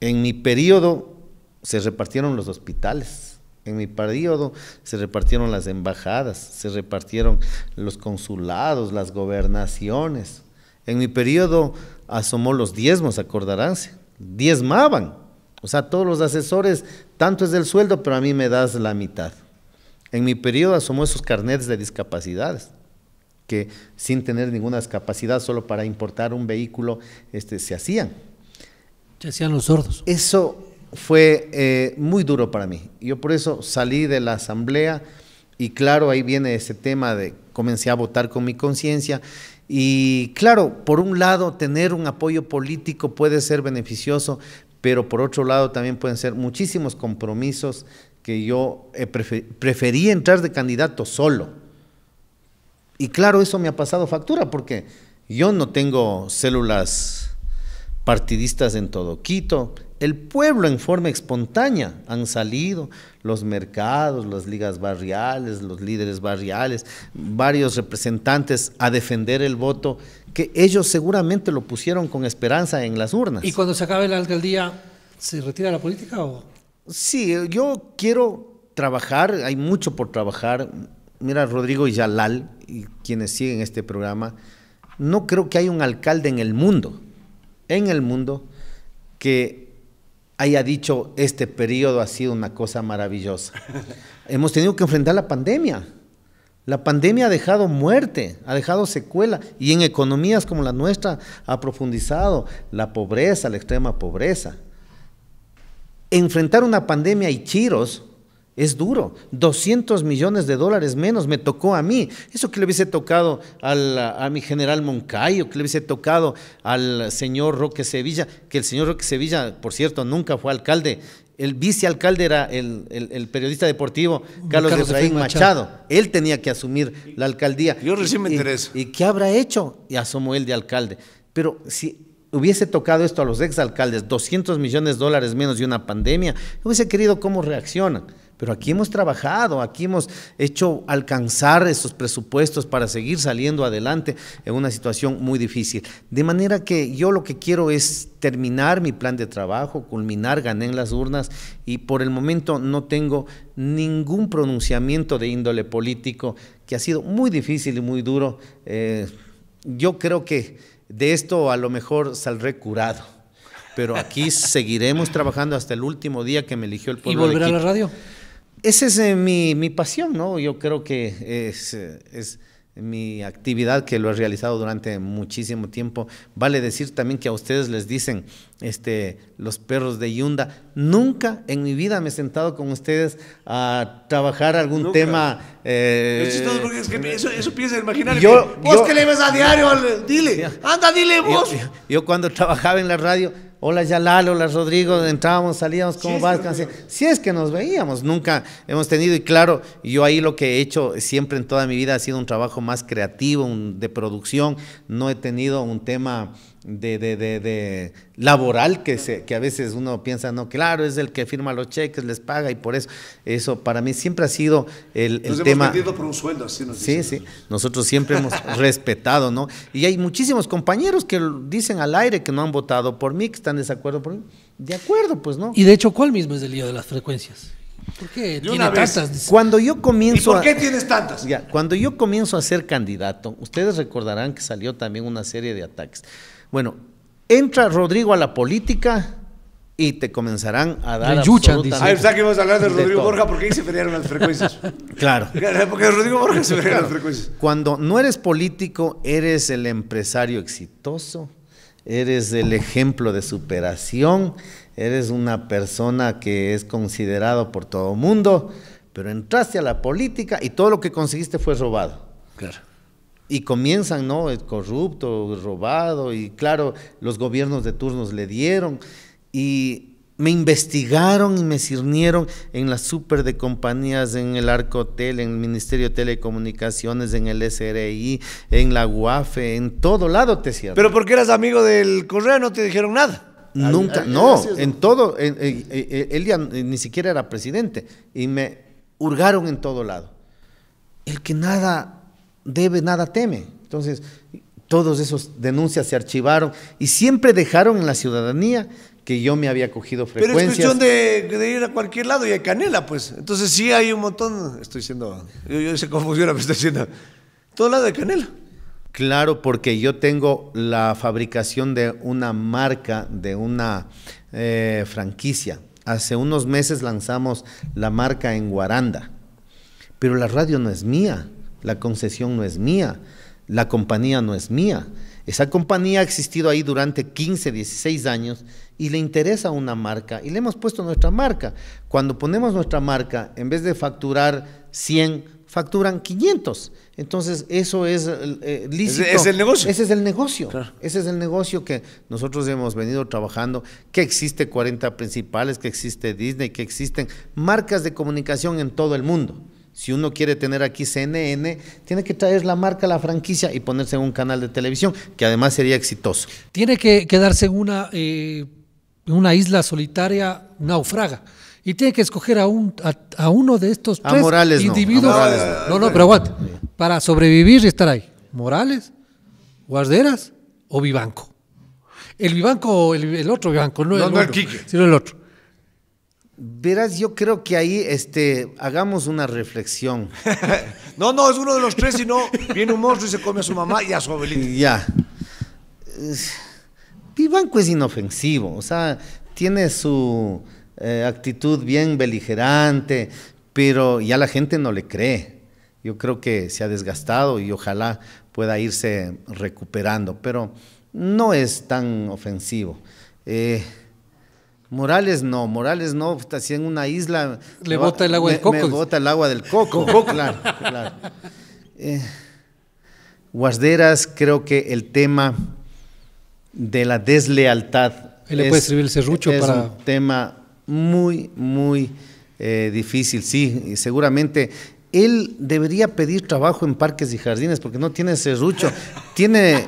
En mi periodo se repartieron los hospitales en mi periodo se repartieron las embajadas, se repartieron los consulados, las gobernaciones. En mi periodo asomó los diezmos, acordaránse. Diezmaban. O sea, todos los asesores, tanto es del sueldo, pero a mí me das la mitad. En mi periodo asomó esos carnetes de discapacidades, que sin tener ninguna discapacidad, solo para importar un vehículo, este, se hacían. Se hacían los sordos. Eso fue eh, muy duro para mí. Yo por eso salí de la asamblea y claro, ahí viene ese tema de comencé a votar con mi conciencia. Y claro, por un lado, tener un apoyo político puede ser beneficioso, pero por otro lado también pueden ser muchísimos compromisos que yo eh, preferí entrar de candidato solo. Y claro, eso me ha pasado factura porque yo no tengo células partidistas en todo Quito, el pueblo en forma espontánea han salido, los mercados, las ligas barriales, los líderes barriales, varios representantes a defender el voto que ellos seguramente lo pusieron con esperanza en las urnas. ¿Y cuando se acabe la alcaldía, se retira la política o? Sí, yo quiero trabajar, hay mucho por trabajar. Mira, Rodrigo Yalal y quienes siguen este programa, no creo que haya un alcalde en el mundo, en el mundo, que haya dicho, este periodo ha sido una cosa maravillosa. Hemos tenido que enfrentar la pandemia. La pandemia ha dejado muerte, ha dejado secuela y en economías como la nuestra ha profundizado la pobreza, la extrema pobreza. Enfrentar una pandemia y chiros es duro. 200 millones de dólares menos me tocó a mí. Eso que le hubiese tocado a mi general Moncayo, que le hubiese tocado al señor Roque Sevilla, que el señor Roque Sevilla, por cierto, nunca fue alcalde. El vicealcalde era el, periodista deportivo Carlos, Carlos Machado. Él tenía que asumir la alcaldía. Yo recién me interesa. ¿Y, qué habrá hecho? Y asomó él de alcalde. Pero si hubiese tocado esto a los exalcaldes, 200 millones de dólares menos de una pandemia, hubiese querido cómo reaccionan. Pero aquí hemos trabajado, aquí hemos hecho alcanzar esos presupuestos para seguir saliendo adelante en una situación muy difícil. De manera que yo lo que quiero es terminar mi plan de trabajo, culminar, gané en las urnas y por el momento no tengo ningún pronunciamiento de índole político que ha sido muy difícil y muy duro. Eh, yo creo que de esto a lo mejor saldré curado pero aquí seguiremos trabajando hasta el último día que me eligió el pueblo. ¿Y volverá a la radio? esa es eh, mi, pasión, ¿no? Yo creo que eh, es, mi actividad que lo he realizado durante muchísimo tiempo. Vale decir también que a ustedes les dicen este, los perros de Yunda. Nunca en mi vida me he sentado con ustedes a trabajar algún tema. Eh, eso, piensa imaginar. vos que le ves a diario, dile, anda, dile vos. yo, cuando trabajaba en la radio hola Yalal, hola Rodrigo, entrábamos, salíamos, ¿cómo vas? si es que nos veíamos, nunca hemos tenido, y claro, yo ahí lo que he hecho siempre en toda mi vida ha sido un trabajo más creativo, de producción, no he tenido un tema de, de, de, de, laboral que, se, que a veces uno piensa, no, claro, es el que firma los cheques, les paga y por eso, eso para mí siempre ha sido el, el tema. Hemos por un sueldo, así nos Sí, sí, nosotros siempre hemos *laughs* respetado, ¿no? Y hay muchísimos compañeros que dicen al aire que no han votado por mí, que están de desacuerdo por mí. De acuerdo, pues, ¿no? Y de hecho, ¿cuál mismo es el lío de las frecuencias? ¿Por qué tiene tantas? Cuando yo comienzo. por qué tienes tantas? cuando yo comienzo a ser candidato, ustedes recordarán que salió también una serie de ataques. Bueno, entra Rodrigo a la política y te comenzarán a dar. Yuchan, Ah, que a hablar de Rodrigo Borja porque ahí se pelearon las frecuencias. *laughs* claro. Porque Rodrigo Borja se pelearon las frecuencias. Cuando no eres político, eres el empresario exitoso, eres el ejemplo de superación, eres una persona que es considerado por todo el mundo, pero entraste a la política y todo lo que conseguiste fue robado. Claro y comienzan, ¿no? corrupto, robado, y claro, los gobiernos de turnos le dieron, y me investigaron y me sirnieron en la super de compañías, en el Arco Hotel, en el Ministerio de Telecomunicaciones, en el SRI, en la UAFE, en todo lado te cierran. Pero porque eras amigo del Correa no te dijeron nada. Nunca, no, en todo, en, eh, eh, eh, él ya ni siquiera era presidente, y me hurgaron en todo lado. El que nada debe, nada teme. Entonces, todos esos denuncias se archivaron y siempre dejaron en la ciudadanía que yo me había cogido frecuencias. Pero es cuestión de, ir a cualquier lado y hay canela, pues. Entonces sí hay un montón, estoy diciendo, yo, se sé *laughs* estoy diciendo, todo lado de canela. Claro, porque yo tengo la fabricación de una marca, de una eh, franquicia. Hace unos meses lanzamos la marca en Guaranda, pero la radio no es mía la concesión no es mía, la compañía no es mía. Esa compañía ha existido ahí durante 15, 16 años y le interesa una marca y le hemos puesto nuestra marca. Cuando ponemos nuestra marca, en vez de facturar 100, facturan 500. Entonces, eso es eh, eh, lícito. Es, el negocio. Ese es el negocio. Ese es el negocio que nosotros hemos venido trabajando, que existe 40 principales, que existe Disney, que existen marcas de comunicación en todo el mundo. Si uno quiere tener aquí CNN, tiene que traer la marca, la franquicia y ponerse en un canal de televisión, que además sería exitoso. Tiene que quedarse en una, eh, una isla solitaria, naufraga Y tiene que escoger a, un, a, uno de estos tres individuos. No, no. pero what? Para sobrevivir y estar ahí. Morales, Guarderas o Vivanco. El Vivanco, el, el otro Vivanco, no, no el, otro, sino el otro. Verás, yo creo que ahí este, hagamos una reflexión. *laughs* no, no, es uno de los tres, sino no, viene un monstruo y se come a su mamá y a su abuelita. Ya. Vivanco es pues, inofensivo, o sea, tiene su eh, actitud bien beligerante, pero ya la gente no le cree. Yo creo que se ha desgastado y ojalá pueda irse recuperando, pero no es tan ofensivo. Eh, Morales no, Morales no, está así en una isla. Le bota el agua del coco. Le bota el agua del coco, claro, eh, Guasderas, creo que el tema de la deslealtad. Él le puede escribir el serrucho es para. un tema muy, muy eh, difícil, sí, y seguramente. Él debería pedir trabajo en parques y jardines porque no tiene serrucho. tiene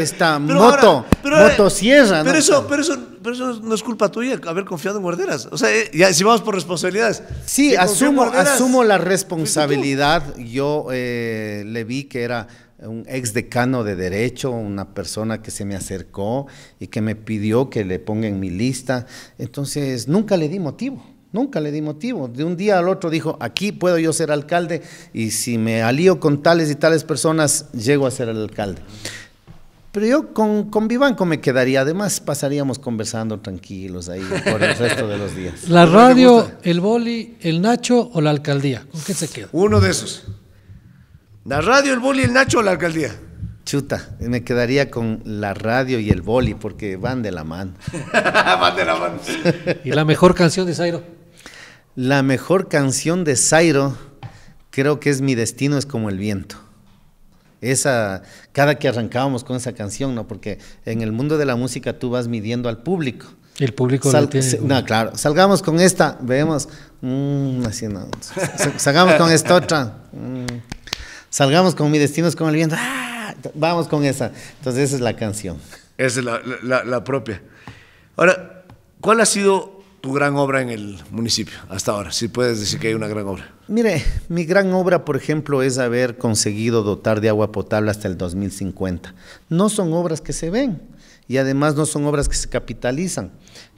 esta moto, ahora, pero Pero, eso, pero, eso, pero eso no es culpa tuya, haber confiado en Guarderas. O sea, eh, ya, si vamos por responsabilidades. Sí, asumo, asumo la responsabilidad. Yo eh, le vi que era un ex decano de derecho, una persona que se me acercó y que me pidió que le ponga en mi lista. Entonces, nunca le di motivo. Nunca le di motivo. De un día al otro dijo, aquí puedo yo ser alcalde y si me alío con tales y tales personas, llego a ser el alcalde. Pero yo con, Vivanco me quedaría, además pasaríamos conversando tranquilos ahí por el resto de los días. ¿La radio, el boli, el Nacho o la alcaldía? ¿Con qué se queda? Uno de esos. ¿La radio, el boli, el Nacho o la alcaldía? Chuta, me quedaría con la radio y el boli porque van de la mano. *laughs* van de la mano. ¿Y la mejor canción de Zairo? La mejor canción de Zairo creo que es Mi destino es como el viento. Esa, cada que arrancábamos con esa canción, ¿no? Porque en el mundo de la música tú vas midiendo al público. el público no, claro. Salgamos con esta, vemos, mmm, así Salgamos con esta otra. Mm. Salgamos con mi destino es como el viento. Ah, vamos con esa. Entonces esa es la canción. Esa es la propia. Ahora, ¿cuál ha sido gran obra en el municipio hasta ahora? Si puedes decir que hay una gran obra. Mire, mi gran obra, por ejemplo, es haber conseguido dotar de agua potable hasta el 2050. No son obras que se ven y además no son obras que se capitalizan,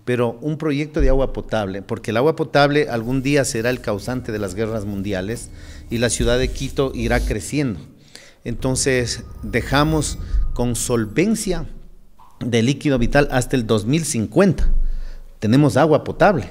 pero un proyecto de agua potable, porque el agua potable algún día será el causante de las guerras mundiales y la ciudad de Quito irá creciendo. Entonces, dejamos con solvencia de líquido vital hasta el 2050 tenemos agua potable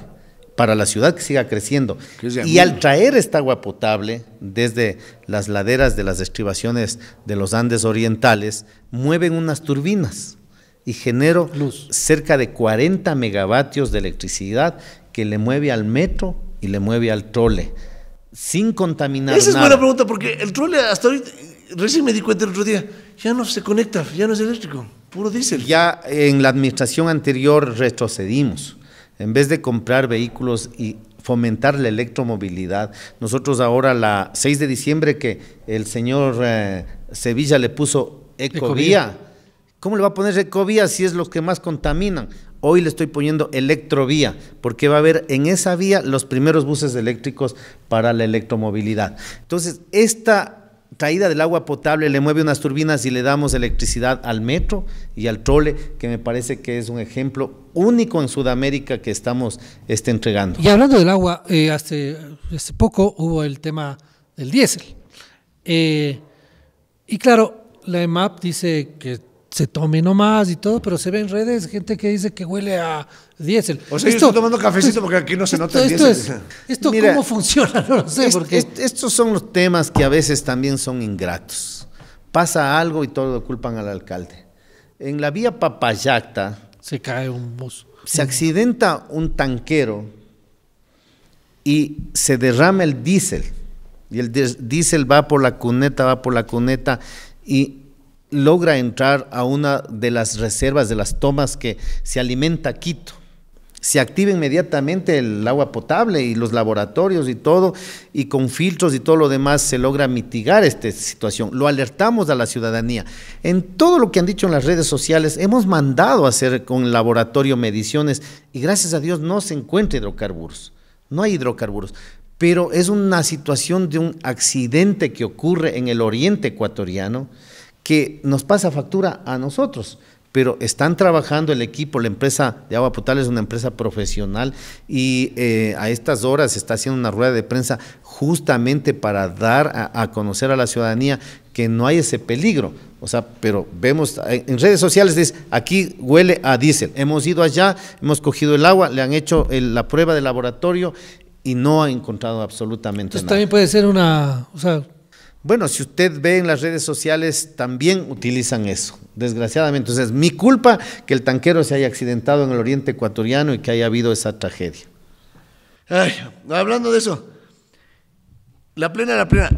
para la ciudad que siga creciendo. Y al traer esta agua potable desde las laderas de las estribaciones de los Andes orientales, mueven unas turbinas y genero cerca de 40 megavatios de electricidad que le mueve al metro y le mueve al trole, sin contaminar. Esa es buena pregunta, porque el trole hasta hoy, recién me di cuenta el otro día, ya no se conecta, ya no es eléctrico, puro diésel. Ya en la administración anterior retrocedimos en vez de comprar vehículos y fomentar la electromovilidad. Nosotros ahora, la 6 de diciembre, que el señor eh, Sevilla le puso ecovía. ¿Cómo le va a poner ecovía si es los que más contaminan? Hoy le estoy poniendo electrovía, porque va a haber en esa vía los primeros buses eléctricos para la electromovilidad. Entonces, esta traída del agua potable le mueve unas turbinas y le damos electricidad al metro y al trole, que me parece que es un ejemplo único en Sudamérica que estamos este, entregando. Y hablando del agua, eh, hace, poco hubo el tema del diésel. Eh, y claro, la EMAP dice que se tome nomás y todo, pero se ve en redes gente que dice que huele a diésel. O sea, estoy tomando cafecito porque aquí no se nota esto, diésel. Esto, cómo funciona, *laughs* no sé. porque... estos son los temas que a veces también son ingratos. Pasa algo y todo lo culpan al alcalde. En la vía Papayacta... Se cae un bus. Se accidenta un tanquero y se derrama el diésel. Y el diésel va por la cuneta, va por la cuneta y logra entrar a una de las reservas, de las tomas que se alimenta Quito. Se activa inmediatamente el agua potable y los laboratorios y todo, y con filtros y todo lo demás se logra mitigar esta situación. Lo alertamos a la ciudadanía. En todo lo que han dicho en las redes sociales, hemos mandado a hacer con laboratorio mediciones y gracias a Dios no se encuentra hidrocarburos. No hay hidrocarburos pero es una situación de un accidente que ocurre en el oriente ecuatoriano que nos pasa factura a nosotros pero están trabajando el equipo, la empresa de Agua Potable es una empresa profesional y eh, a estas horas se está haciendo una rueda de prensa justamente para dar a, conocer a la ciudadanía que no hay ese peligro. O sea, pero vemos eh, en redes sociales, dice, aquí huele a diésel. Hemos ido allá, hemos cogido el agua, le han hecho la prueba de laboratorio y no ha encontrado absolutamente Entonces, También puede ser una, o bueno, si usted ve en las redes sociales, también utilizan eso, desgraciadamente. Entonces, mi culpa que el tanquero se haya accidentado en el oriente ecuatoriano y que haya habido esa tragedia. Ay, hablando de eso, la plena, la plena,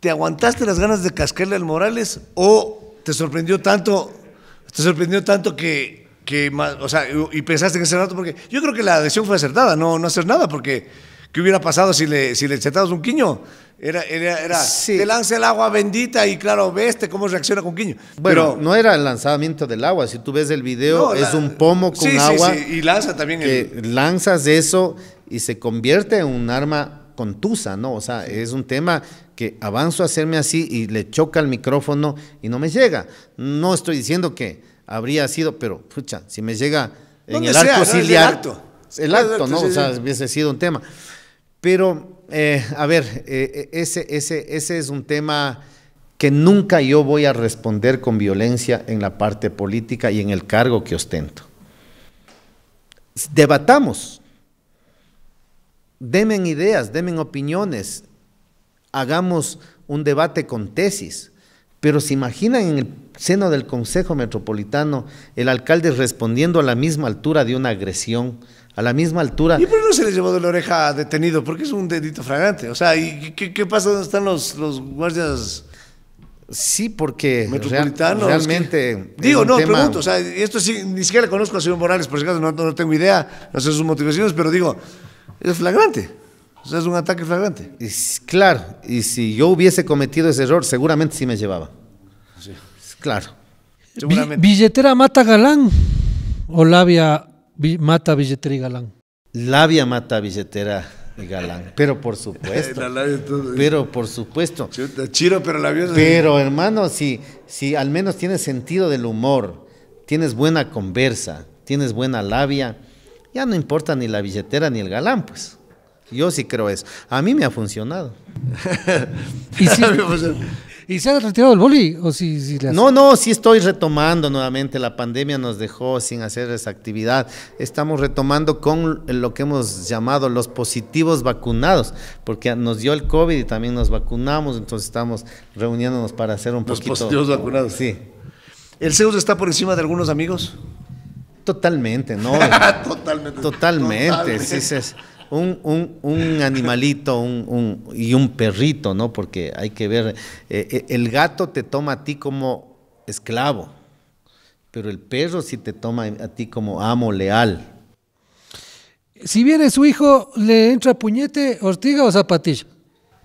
¿te aguantaste las ganas de cascarle al Morales o te sorprendió tanto, te sorprendió tanto que, o sea, y pensaste en ese rato? Porque yo creo que la adhesión fue acertada, no hacer nada, porque ¿Qué hubiera pasado si le, si le chetabas un quiño? Era, era, era te lanza el agua bendita y claro, veste cómo reacciona con Quiño. Bueno, Pero, no era el lanzamiento del agua, si tú ves el video, es un pomo con agua. Sí, y lanza también. Que el... Lanzas eso y se convierte en un arma contusa, ¿no? O sea, es un tema que avanzo a hacerme así y le choca el micrófono y no me llega. No estoy diciendo que habría sido, pero pucha, si me llega en el arco el acto, el acto, ¿no? O sea, hubiese sido un tema. Pero, eh, a ver, eh, eh, ese, ese, ese es un tema que nunca yo voy a responder con violencia en la parte política y en el cargo que ostento. Debatamos, demen ideas, demen opiniones, hagamos un debate con tesis, pero se imaginan en el seno del Consejo Metropolitano, el alcalde respondiendo a la misma altura de una agresión, a la misma altura. ¿Y por qué no se le llevó de la oreja detenido? Porque es un delito flagrante. O sea, ¿y qué, pasa? ¿Dónde están los, guardias? Sí, porque realmente. Digo, no, pregunto, o sea, esto ni siquiera le conozco al señor Morales, por si acaso no, tengo idea, no sé sus motivaciones, pero digo, es flagrante. O sea, es un ataque flagrante. claro, y si yo hubiese cometido ese error, seguramente sí me llevaba. Claro. Seguramente. billetera mata galán o labia mata billetera y galán. Labia mata billetera y galán, pero por *laughs* supuesto. pero por supuesto. chiro, pero Pero hermano, si, si al menos tienes sentido del humor, tienes buena conversa, tienes buena labia, ya no importa ni la billetera ni el galán, pues. Yo sí creo eso. A mí me ha funcionado. *laughs* y si, ¿Y se ha retirado el boli? ¿O si, No, no, sí estoy retomando nuevamente. La pandemia nos dejó sin hacer esa actividad. Estamos retomando con lo que hemos llamado los positivos vacunados, porque nos dio el COVID y también nos vacunamos, entonces estamos reuniéndonos para hacer un poquito... Los positivos vacunados. Sí. ¿El Zeus está por encima de algunos amigos? Totalmente, ¿no? totalmente. *laughs* Totalmente, totalmente. sí, sí un, animalito y un perrito, ¿no? Porque hay que ver, eh, eh, el gato te toma a ti como esclavo, pero el perro sí te toma a ti como amo leal. Si viene su hijo, ¿le entra puñete, ortiga o zapatilla?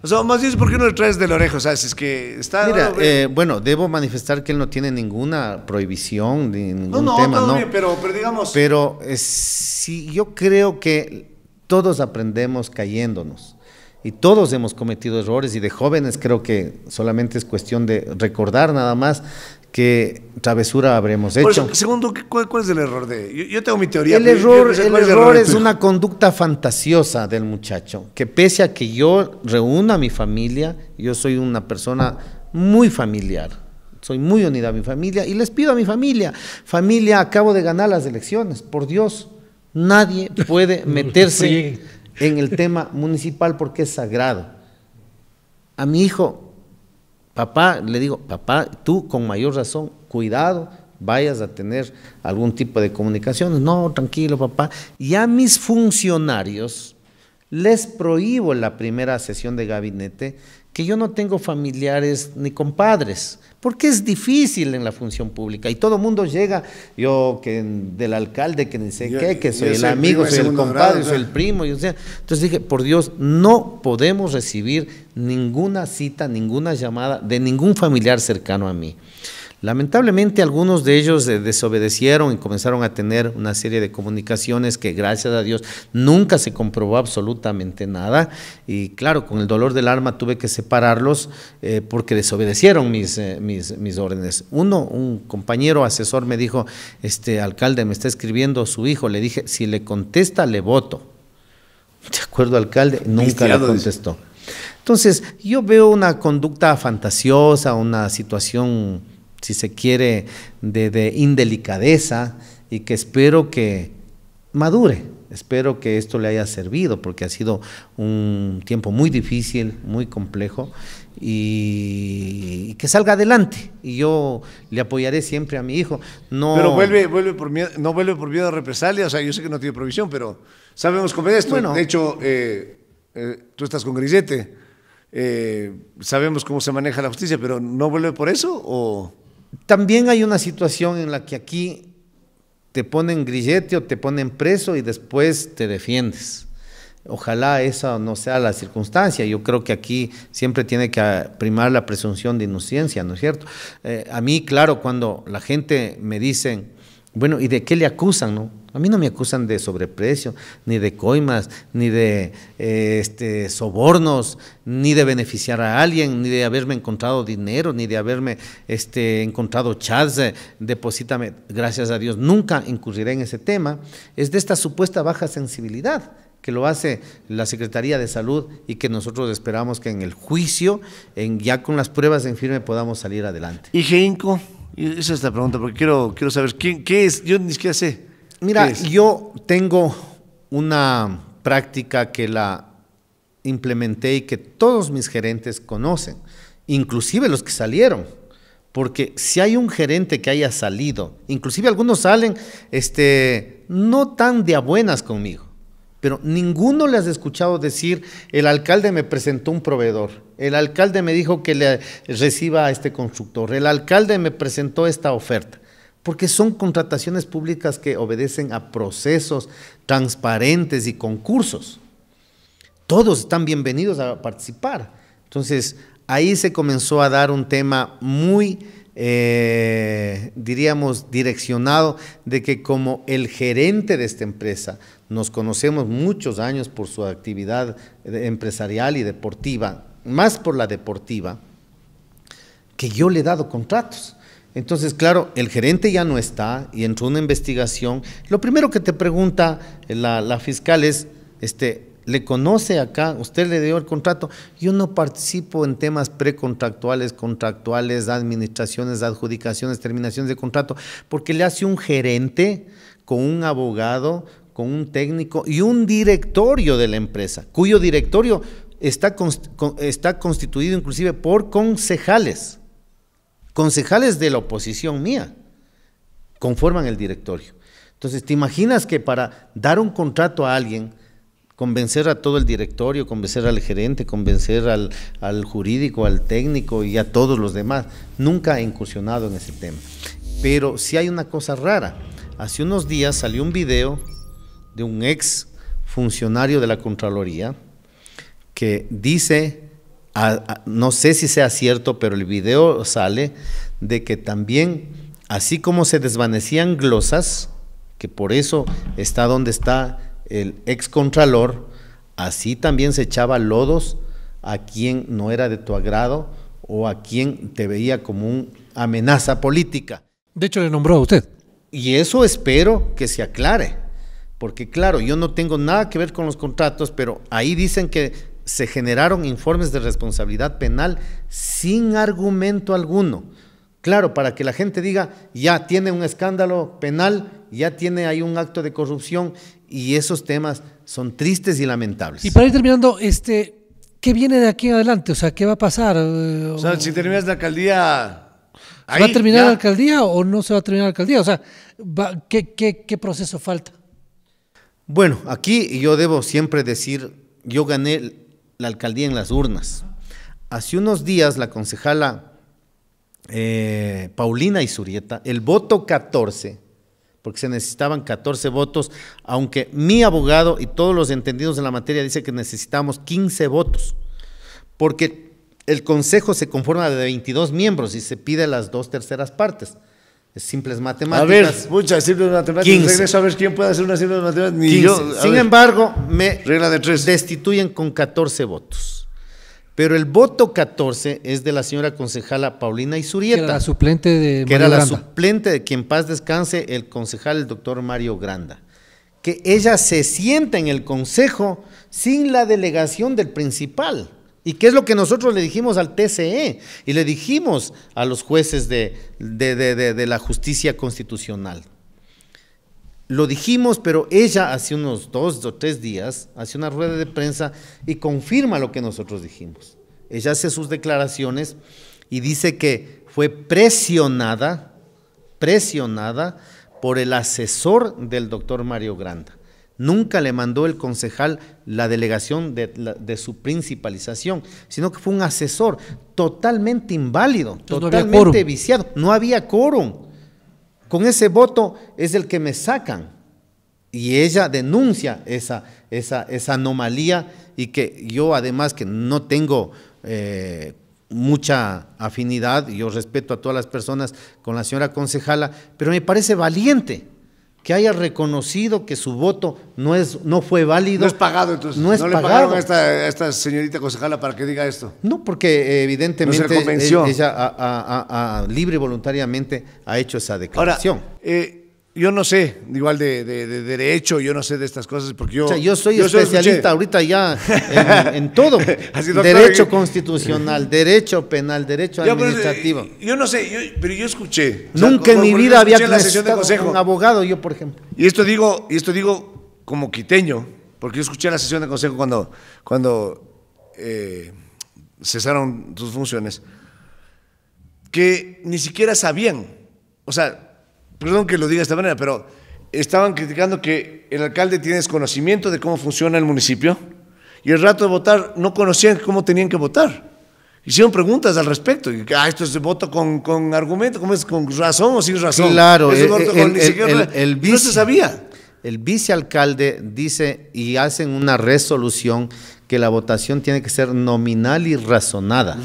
O sea, más bien, ¿por qué no le traes del orejo? es que está... Mira, eh, bueno, debo manifestar que él no tiene ninguna prohibición, de ningún no, no, ¿no? pero, digamos... Pero yo creo que todos aprendemos cayéndonos. Y todos hemos cometido errores y de jóvenes creo que solamente es cuestión de recordar nada más que travesura habremos hecho. segundo, ¿cuál, es el error de...? Yo, tengo mi teoría. error, el error es una conducta fantasiosa del muchacho, que pese a que yo reúna a mi familia, yo soy una persona muy familiar, soy muy unida a mi familia y les pido a mi familia, familia, acabo de ganar las elecciones, por Dios, Nadie *laughs* puede meterse en el tema municipal porque es sagrado. A mi hijo, papá, le digo, papá, tú con mayor razón, cuidado, vayas a tener algún tipo de comunicaciones. No, tranquilo, papá. Y a mis funcionarios les prohíbo la primera sesión de gabinete que yo no tengo familiares ni compadres, porque es difícil en la función pública y todo mundo llega, yo que del alcalde, que ni sé qué, que soy el amigo, soy el compadre, soy el primo, yo Entonces dije, por Dios, no podemos recibir ninguna cita, ninguna llamada de ningún familiar cercano a mí. Lamentablemente algunos de ellos eh, desobedecieron y comenzaron a tener una serie de comunicaciones que gracias a Dios nunca se comprobó absolutamente nada. Y claro, con el dolor del alma tuve que separarlos eh, porque desobedecieron mis, eh, mis, mis, órdenes. Uno, un compañero asesor me dijo, este alcalde me está escribiendo su hijo. Le dije, si le contesta, le voto. De acuerdo, alcalde, nunca le contestó. Entonces, yo veo una conducta fantasiosa, una situación si se quiere, de, de indelicadeza y que espero que madure. Espero que esto le haya servido porque ha sido un tiempo muy difícil, muy complejo y que salga adelante. Y yo le apoyaré siempre a mi hijo. No, pero vuelve, vuelve por miedo, no vuelve por miedo a represalias. O sea, yo sé que no tiene provisión, pero sabemos cómo es esto. Bueno, de hecho, eh, eh, tú estás con Grisete. Eh, sabemos cómo se maneja la justicia, pero ¿no vuelve por eso? ¿O.? También hay una situación en la que aquí te ponen grillete o te ponen preso y después te defiendes. Ojalá esa no sea la circunstancia. Yo creo que aquí siempre tiene que primar la presunción de inocencia, ¿no es cierto? Eh, a mí, claro, cuando la gente me dice, bueno, ¿y de qué le acusan? No? A mí no me acusan de sobreprecio, ni de coimas, ni de eh, este, sobornos, ni de beneficiar a alguien, ni de haberme encontrado dinero, ni de haberme este, encontrado chats, depósitame, eh, deposítame, gracias a Dios, nunca incurriré en ese tema. Es de esta supuesta baja sensibilidad que lo hace la Secretaría de Salud y que nosotros esperamos que en el juicio, en, ya con las pruebas en firme, podamos salir adelante. ¿Y Geinco? Esa es la pregunta, porque quiero, quiero saber, ¿quién, ¿qué es? Yo ni siquiera sé. Mira, yo tengo una práctica que la implementé y que todos mis gerentes conocen, inclusive los que salieron. Porque si hay un gerente que haya salido, inclusive algunos salen este, no tan de a buenas conmigo, pero ninguno le has escuchado decir, el alcalde me presentó un proveedor, el alcalde me dijo que le reciba a este constructor, el alcalde me presentó esta oferta porque son contrataciones públicas que obedecen a procesos transparentes y concursos. Todos están bienvenidos a participar. Entonces, ahí se comenzó a dar un tema muy, eh, diríamos, direccionado de que como el gerente de esta empresa, nos conocemos muchos años por su actividad empresarial y deportiva, más por la deportiva, que yo le he dado contratos. Entonces, claro, el gerente ya no está y entró una investigación. Lo primero que te pregunta la, fiscal es, este, ¿le conoce acá? ¿Usted le dio el contrato? Yo no participo en temas precontractuales, contractuales, administraciones, adjudicaciones, terminaciones de contrato, porque le hace un gerente con un abogado, con un técnico y un directorio de la empresa, cuyo directorio está constituido inclusive por concejales. Concejales de la oposición mía conforman el directorio. Entonces, ¿te imaginas que para dar un contrato a alguien, convencer a todo el directorio, convencer al gerente, convencer al, jurídico, al técnico y a todos los demás? Nunca he incursionado en ese tema. Pero sí hay una cosa rara. Hace unos días salió un video de un ex funcionario de la Contraloría que dice no sé si sea cierto, pero el video sale de que también, así como se desvanecían glosas, que por eso está donde está el excontralor, así también se echaba lodos a quien no era de tu agrado o a quien te veía como una amenaza política. De hecho, le nombró a usted. Y eso espero que se aclare, porque claro, yo no tengo nada que ver con los contratos, pero ahí dicen que se generaron informes de responsabilidad penal sin argumento alguno. Claro, para que la gente diga, ya tiene un escándalo penal, ya tiene ahí un acto de corrupción y esos temas son tristes y lamentables. Y para ir terminando, este, ¿qué viene de aquí en adelante? O sea, ¿qué va a pasar? O sea, si terminas la alcaldía... ¿Se va a terminar la alcaldía o no se va a terminar la alcaldía? O sea, qué, qué proceso falta? Bueno, aquí yo debo siempre decir, yo gané la alcaldía en las urnas. Hace unos días la concejala eh, Paulina Isurieta, el voto 14, porque se necesitaban 14 votos, aunque mi abogado y todos los entendidos en la materia dicen que necesitamos 15 votos, porque el Consejo se conforma de 22 miembros y se pide las dos terceras partes simples matemáticas. A ver, muchas simples matemáticas. Regreso a ver quién puede hacer una simple matemática. Ni yo. Sin embargo, me destituyen con 14 votos. Pero el voto 14 es de la señora concejala Paulina Isurieta. Que era la suplente de Que era la suplente de quien paz descanse el concejal, el doctor Mario Granda. Que ella se sienta en el consejo sin la delegación del principal. ¿Y qué es lo que nosotros le dijimos al TCE? Y le dijimos a los jueces de, de, la justicia constitucional. Lo dijimos, pero ella hace unos dos o tres días hace una rueda de prensa y confirma lo que nosotros dijimos. Ella hace sus declaraciones y dice que fue presionada, presionada por el asesor del doctor Mario Granda. Nunca le mandó el concejal la delegación de, su principalización, sino que fue un asesor totalmente inválido, totalmente viciado. No había coro, Con ese voto es el que me sacan. Y ella denuncia esa, esa, anomalía y que yo además que no tengo eh, mucha afinidad, yo respeto a todas las personas con la señora concejala, pero me parece valiente que haya reconocido que su voto no es no fue válido. No es pagado, entonces. No, le pagaron a esta, señorita concejala para que diga esto? No, porque evidentemente ella a, libre y voluntariamente ha hecho esa declaración. Ahora, eh, yo no sé, igual de, derecho, yo no sé de estas cosas, porque yo... O sea, yo soy especialista ahorita ya en, *laughs* todo. derecho constitucional, derecho penal, derecho administrativo. Eh, yo no sé, pero yo escuché. Nunca en mi vida había conocido un abogado, yo por ejemplo. Y esto digo, y esto digo como quiteño, porque yo escuché la sesión de consejo cuando, cuando eh, cesaron sus funciones, que ni siquiera sabían, o sea perdón que lo diga de esta manera, pero estaban criticando que el alcalde tiene desconocimiento de cómo funciona el municipio y el rato de votar no conocían cómo tenían que votar. Hicieron preguntas al respecto. Y, ah, esto es de voto con, argumento, ¿cómo es? ¿Con razón o sin razón? Claro, el, el, no se sabía. El vicealcalde dice y hacen una resolución que la votación tiene que ser nominal y razonada.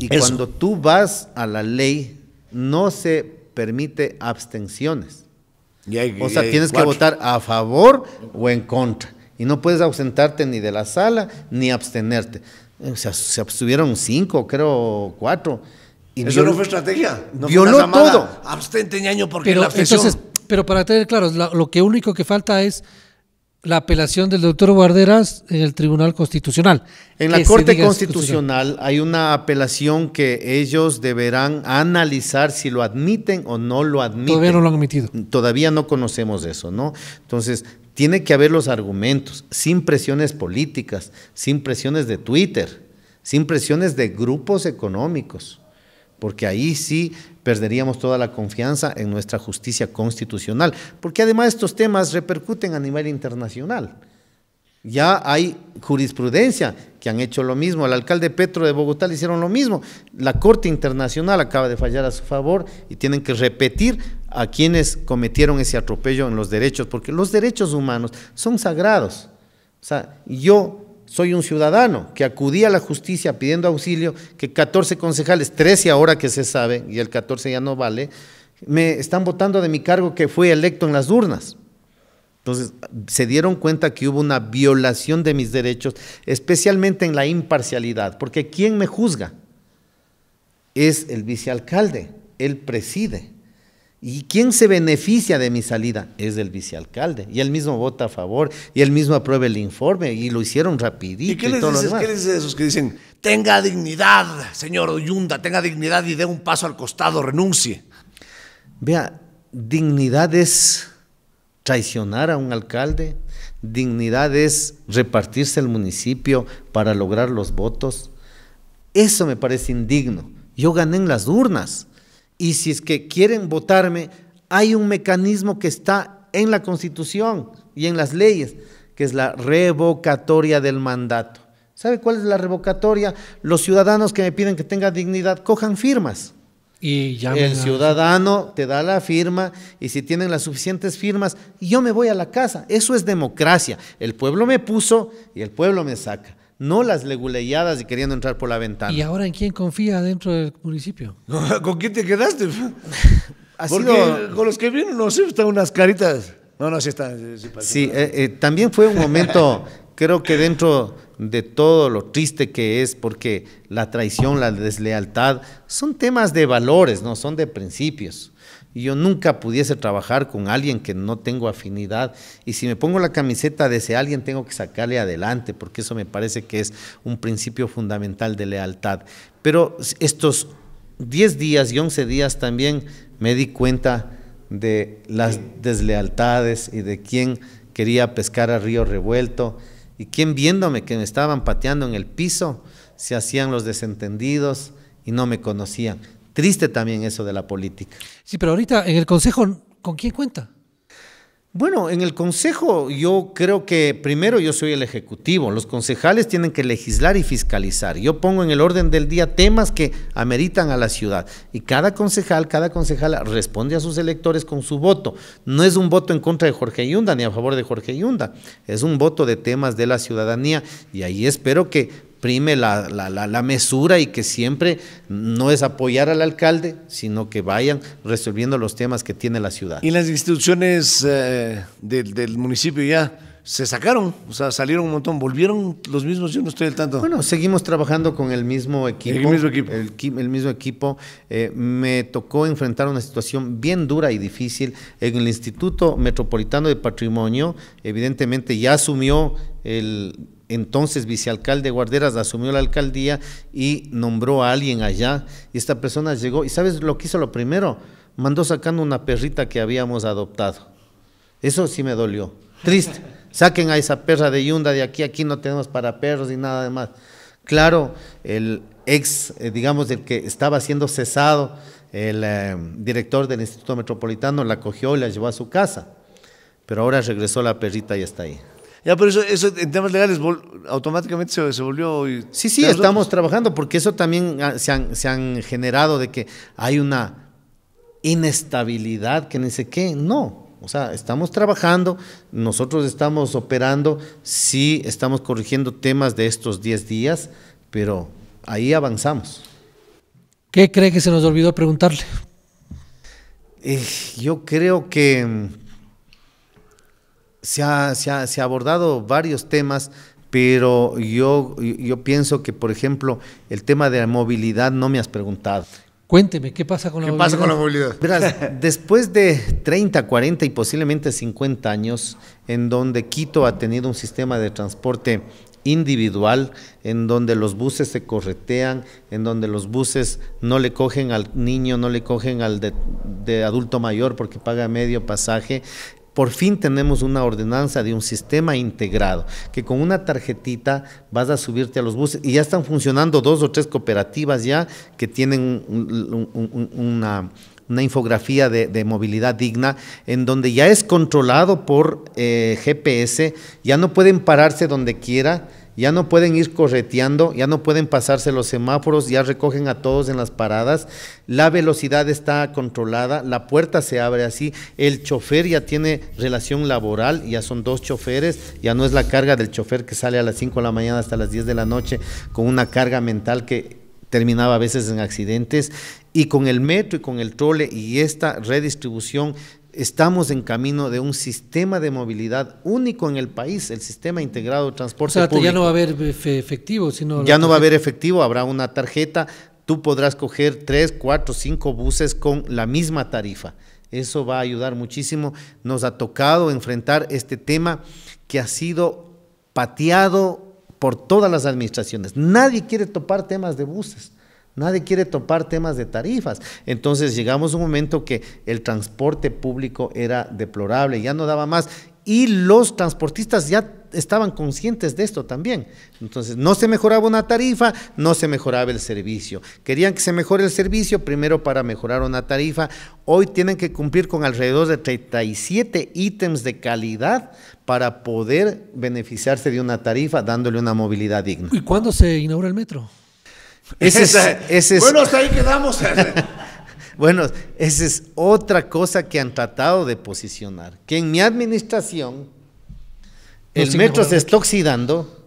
Y cuando tú vas a la ley, no se permite abstenciones. o sea, tienes que votar a favor o en contra. Y no puedes ausentarte ni de la sala ni abstenerte. O sea, se abstuvieron cinco, creo cuatro. Eso no fue estrategia. No violó todo. Abstente, ñaño, porque pero, la pero para tener claro lo que único que falta es la apelación del doctor Guarderas en el Tribunal Constitucional. En la Corte Constitucional hay una apelación que ellos deberán analizar si lo admiten o no lo admiten. Todavía no lo han admitido. Todavía no conocemos eso, ¿no? Entonces, tiene que haber los argumentos, sin presiones políticas, sin presiones de Twitter, sin presiones de grupos económicos, porque ahí sí perderíamos toda la confianza en nuestra justicia constitucional, porque además estos temas repercuten a nivel internacional. Ya hay jurisprudencia que han hecho lo mismo, el alcalde Petro de Bogotá le hicieron lo mismo, la Corte Internacional acaba de fallar a su favor y tienen que repetir a quienes cometieron ese atropello en los derechos, porque los derechos humanos son sagrados. O sea, yo soy un ciudadano que acudí a la justicia pidiendo auxilio, que 14 concejales, 13 ahora que se sabe, y el 14 ya no vale, me están votando de mi cargo que fui electo en las urnas. Entonces, se dieron cuenta que hubo una violación de mis derechos, especialmente en la imparcialidad, porque ¿quién me juzga? Es el vicealcalde, él preside. ¿Y quién se beneficia de mi salida? Es el vicealcalde. Y él mismo vota a favor, y él mismo aprueba el informe, y lo hicieron rapidito. ¿Y qué les, ¿qué les dices esos que dicen, tenga dignidad, señor Oyunda, tenga dignidad y dé un paso al costado, renuncie? Vea, dignidad es traicionar a un alcalde, dignidad es repartirse el municipio para lograr los votos. Eso me parece indigno. Yo gané en las urnas. Y si es que quieren votarme, hay un mecanismo que está en la Constitución y en las leyes, que es la revocatoria del mandato. ¿Sabe cuál es la revocatoria? Los ciudadanos que me piden que tenga dignidad, cojan firmas. Y el ciudadano te da la firma y si tienen las suficientes firmas, yo me voy a la casa. Eso es democracia. El pueblo me puso y el pueblo me saca no las leguleyadas y queriendo entrar por la ventana. ¿Y ahora en quién confía dentro del municipio? *laughs* ¿Con quién te quedaste? *laughs* Porque con los que vienen, no sé, están unas caritas. No, no, sí están. Sí, eh, eh, también fue un momento, *laughs* creo que dentro de todo lo triste que es, porque la traición, la deslealtad, son temas de valores, no son de principios. Y yo nunca pudiese trabajar con alguien que no tengo afinidad. Y si me pongo la camiseta de ese alguien, tengo que sacarle adelante, porque eso me parece que es un principio fundamental de lealtad. Pero estos 10 días y 11 días también me di cuenta de las deslealtades y de quién quería pescar a río revuelto y quién viéndome que me estaban pateando en el piso, se hacían los desentendidos y no me conocían. Triste también eso de la política. Sí, pero ahorita en el Consejo, ¿con quién cuenta? Bueno, en el Consejo yo creo que primero yo soy el Ejecutivo, los concejales tienen que legislar y fiscalizar. Yo pongo en el orden del día temas que ameritan a la ciudad y cada concejal, cada concejala responde a sus electores con su voto. No es un voto en contra de Jorge Yunda ni a favor de Jorge Yunda, es un voto de temas de la ciudadanía y ahí espero que prime la, mesura y que siempre no es apoyar al alcalde, sino que vayan resolviendo los temas que tiene la ciudad. ¿Y las instituciones eh, del, municipio ya se sacaron, o sea, salieron un montón, volvieron los mismos, yo no estoy al tanto. Bueno, seguimos trabajando con el mismo equipo. El mismo equipo. El, mismo equipo. Eh, me tocó enfrentar una situación bien dura y difícil en el Instituto Metropolitano de Patrimonio. Evidentemente ya asumió el entonces vicealcalde Guarderas asumió la alcaldía y nombró a alguien allá. Y esta persona llegó, y ¿sabes lo que hizo lo primero? Mandó sacando una perrita que habíamos adoptado. Eso sí me dolió. Triste. *laughs* Saquen a esa perra de Yunda de aquí, aquí no tenemos para perros ni nada más. Claro, el ex, eh, digamos, el que estaba siendo cesado, el eh, director del Instituto Metropolitano, la cogió y la llevó a su casa. Pero ahora regresó la perrita y está ahí. Ya, pero eso, en temas legales automáticamente se, volvió... sí, sí, estamos trabajando porque eso también ah, se han, generado de que hay una inestabilidad, que ni sé qué, no. O sea, estamos trabajando, nosotros estamos operando, sí estamos corrigiendo temas de estos 10 días, pero ahí avanzamos. ¿Qué cree que se nos olvidó preguntarle? Eh, yo creo que mm, se ha, abordado varios temas, pero yo, yo pienso que, por ejemplo, el tema de la movilidad no me has preguntado. Cuénteme, ¿qué pasa con la ¿Qué movilidad? pasa con la movilidad? *laughs* después de 30, 40 y posiblemente 50 años, en donde Quito ha tenido un sistema de transporte individual, en donde los buses se corretean, en donde los buses no le cogen al niño, no le cogen al de adulto mayor porque paga medio pasaje, por fin tenemos una ordenanza de un sistema integrado, que con una tarjetita vas a subirte a los buses y ya están funcionando dos o tres cooperativas ya que tienen una, infografía de, movilidad digna, en donde ya es controlado por eh, GPS, ya no pueden pararse donde quiera ya no pueden ir correteando, ya no pueden pasarse los semáforos, ya recogen a todos en las paradas, la velocidad está controlada, la puerta se abre así, el chofer ya tiene relación laboral, ya son dos choferes, ya no es la carga del chofer que sale a las 5 de la mañana hasta las 10 de la noche con una carga mental que terminaba a veces en accidentes y con el metro y con el trole y esta redistribución estamos en camino de un sistema de movilidad único en el país, el sistema integrado de transporte o Ya no va a haber efectivo, sino ya no va a haber efectivo, habrá una tarjeta. Tú podrás coger tres, cuatro, cinco buses con la misma tarifa. Eso va a ayudar muchísimo. Nos ha tocado enfrentar este tema que ha sido pateado por todas las administraciones. Nadie quiere topar temas de buses. Nadie quiere topar temas de tarifas. Entonces llegamos a un momento que el transporte público era deplorable, ya no daba más. Y los transportistas ya estaban conscientes de esto también. Entonces, no se mejoraba una tarifa, no se mejoraba el servicio. Querían que se mejore el servicio primero para mejorar una tarifa. Hoy tienen que cumplir con alrededor de 37 ítems de calidad para poder beneficiarse de una tarifa dándole una movilidad digna. ¿Y cuándo se inaugura el metro? *laughs* es, bueno, hasta ahí quedamos. *laughs* bueno, esa es otra cosa que han tratado de posicionar, que en mi administración el metro se está oxidando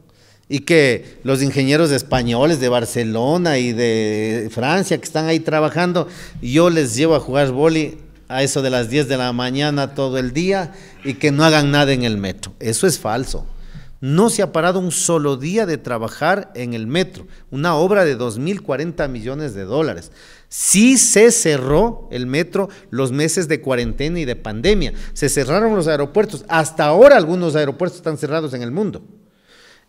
y que los ingenieros españoles de Barcelona y de Francia que están ahí trabajando, yo les llevo a jugar boli a eso de las 10 de la mañana todo el día y que no hagan nada en el metro. Eso es falso no se ha parado un solo día de trabajar en el metro, una obra de 2.040 millones de dólares. Sí se cerró el metro los meses de cuarentena y de pandemia, se cerraron los aeropuertos, hasta ahora algunos aeropuertos están cerrados en el mundo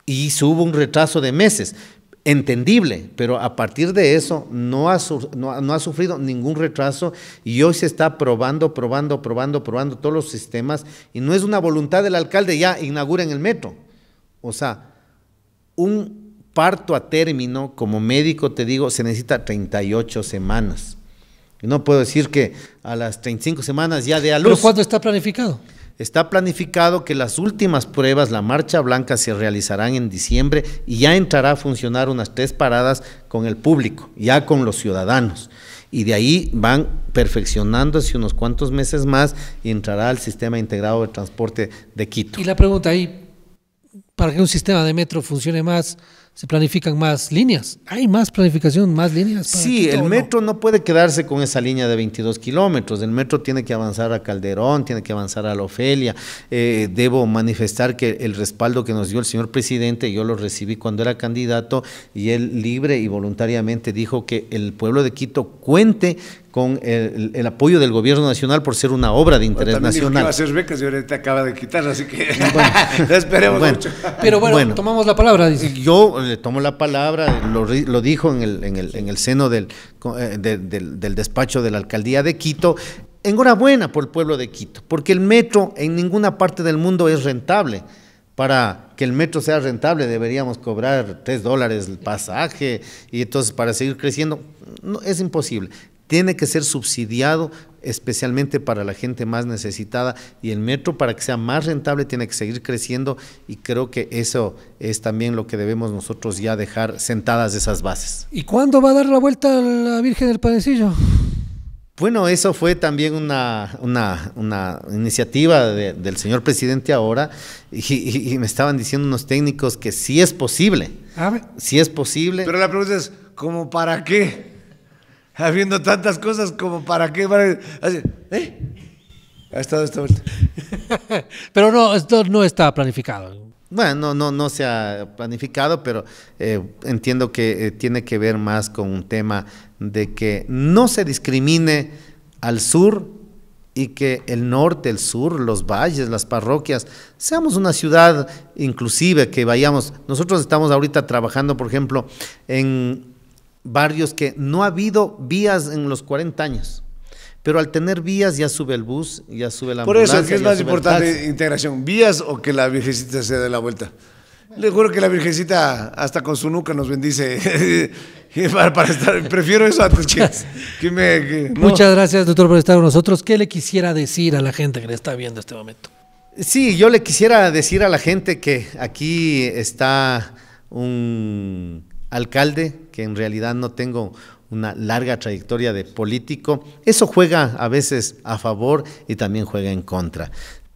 y hubo un retraso de meses. Entendible, pero a partir de eso no ha, ha sufrido ningún retraso y hoy se está probando, probando, probando, probando todos los sistemas y no es una voluntad del alcalde ya inauguren el metro. O sea, un parto a término, como médico te digo, se necesita 38 semanas. No puedo decir que a las 35 semanas ya de a luz. ¿Pero cuándo está planificado? Está planificado que las últimas pruebas, la marcha blanca, se realizarán en diciembre y ya entrará a funcionar unas tres paradas con el público, ya con los ciudadanos. Y de ahí van perfeccionándose unos cuantos meses más y entrará al sistema integrado de transporte de Quito. Y la pregunta ahí, para que un sistema de metro funcione más, se planifican más líneas. ¿Hay más planificación, más líneas? sí, el metro no? puede quedarse con esa línea de 22 kilómetros. El metro tiene que avanzar a Calderón, tiene que avanzar a La Ofelia. Eh, debo manifestar que el respaldo que nos dio el señor presidente, yo lo recibí cuando era candidato y él libre y voluntariamente dijo que el pueblo de Quito cuente con el, apoyo del gobierno nacional por ser una obra de interés nacional. Dijo que iba a hacer becas y ahorita acaba de quitar, así que *laughs* *laughs* esperemos mucho. Pero bueno, tomamos la palabra. Dice. Yo le eh, tomo la palabra, lo, dijo en el, en el, en el seno eh, del, del, despacho de la alcaldía de Quito. Enhorabuena por el pueblo de Quito, porque el metro en ninguna parte del mundo es rentable para que el metro sea rentable deberíamos cobrar tres dólares el pasaje y entonces para seguir creciendo no, es imposible. Tiene que ser subsidiado especialmente para la gente más necesitada y el metro para que sea más rentable tiene que seguir creciendo y creo que eso es también lo que debemos nosotros ya dejar sentadas esas bases. ¿Y cuándo va a dar la vuelta a la Virgen del Panecillo? Bueno, eso fue también una, una, iniciativa del señor presidente ahora y, me estaban diciendo unos técnicos que sí es posible. Sí es posible. Pero la pregunta es, ¿cómo para qué? habiendo tantas cosas como para qué. Para, ¿eh? Ha estado esta vuelta. pero no, esto no está planificado. Bueno, no, no, no se ha planificado, pero eh, entiendo que eh, tiene que ver más con un tema de que no se discrimine al sur y que el norte, el sur, los valles, las parroquias, seamos una ciudad inclusive, que vayamos. Nosotros estamos ahorita trabajando, por ejemplo, en barrios que no ha habido vías en los 40 años. Pero al tener vías ya sube el bus, ya sube la Por ambulancia. Por eso, ¿qué es más importante integración? ¿Vías o que la virgencita se dé la vuelta? Le juro que la Virgencita hasta con su nuca nos bendice. *laughs* para, estar, prefiero eso a tus que Muchas gracias, doctor, por estar con nosotros. ¿Qué le quisiera decir a la gente que le está viendo este momento? Sí, yo le quisiera decir a la gente que aquí está un alcalde que en realidad no tengo una larga trayectoria de político. Eso juega a veces a favor y también juega en contra.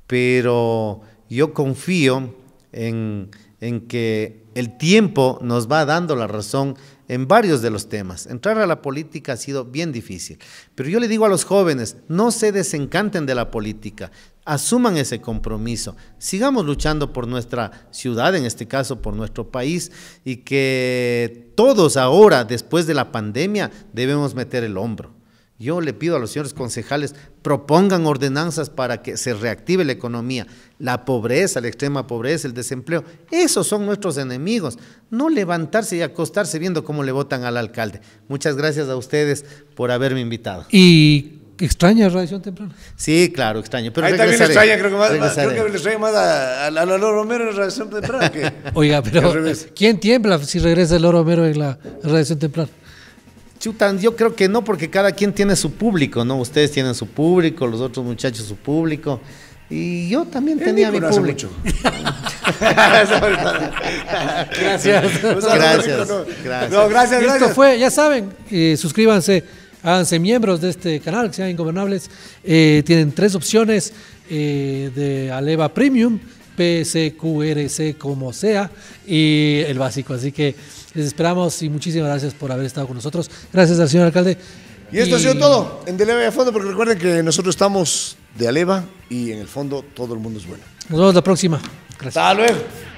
Pero yo confío en, en que el tiempo nos va dando la razón en varios de los temas. Entrar a la política ha sido bien difícil, pero yo le digo a los jóvenes, no se desencanten de la política, asuman ese compromiso. Sigamos luchando por nuestra ciudad, en este caso por nuestro país, y que todos ahora, después de la pandemia, debemos meter el hombro. Yo le pido a los señores concejales, propongan ordenanzas para que se reactive la economía. La pobreza, la extrema pobreza, el desempleo, esos son nuestros enemigos. No levantarse y acostarse viendo cómo le votan al alcalde. Muchas gracias a ustedes por haberme invitado. Y ¿Extraña Radiación Temprana? Sí, claro, extraño. Pero Ahí también también extraña, creo que, más, creo que le extraña más a, a, Loro Romero en la Radiación Temprana. Que, Oiga, pero ¿quién tiembla si regresa el Loro Romero en la Radiación Temprana? Chutan, yo creo que no, porque cada quien tiene su público, ¿no? Ustedes tienen su público, los otros muchachos su público. Y yo también tenía mi público. Mucho. gracias. Gracias. No, gracias, gracias. Esto fue, ya saben, suscríbanse háganse miembros de este canal que sean Ingobernables. Eh, tienen tres opciones eh, de Aleva Premium, PCQRC como sea y el básico. Así que les esperamos y muchísimas gracias por haber estado con nosotros. Gracias al señor alcalde. Y esto ha sido todo en Aleva y a Fondo, porque recuerden que nosotros estamos de Aleva y en el fondo todo el mundo es bueno. Nos vemos la próxima. Gracias. Hasta luego.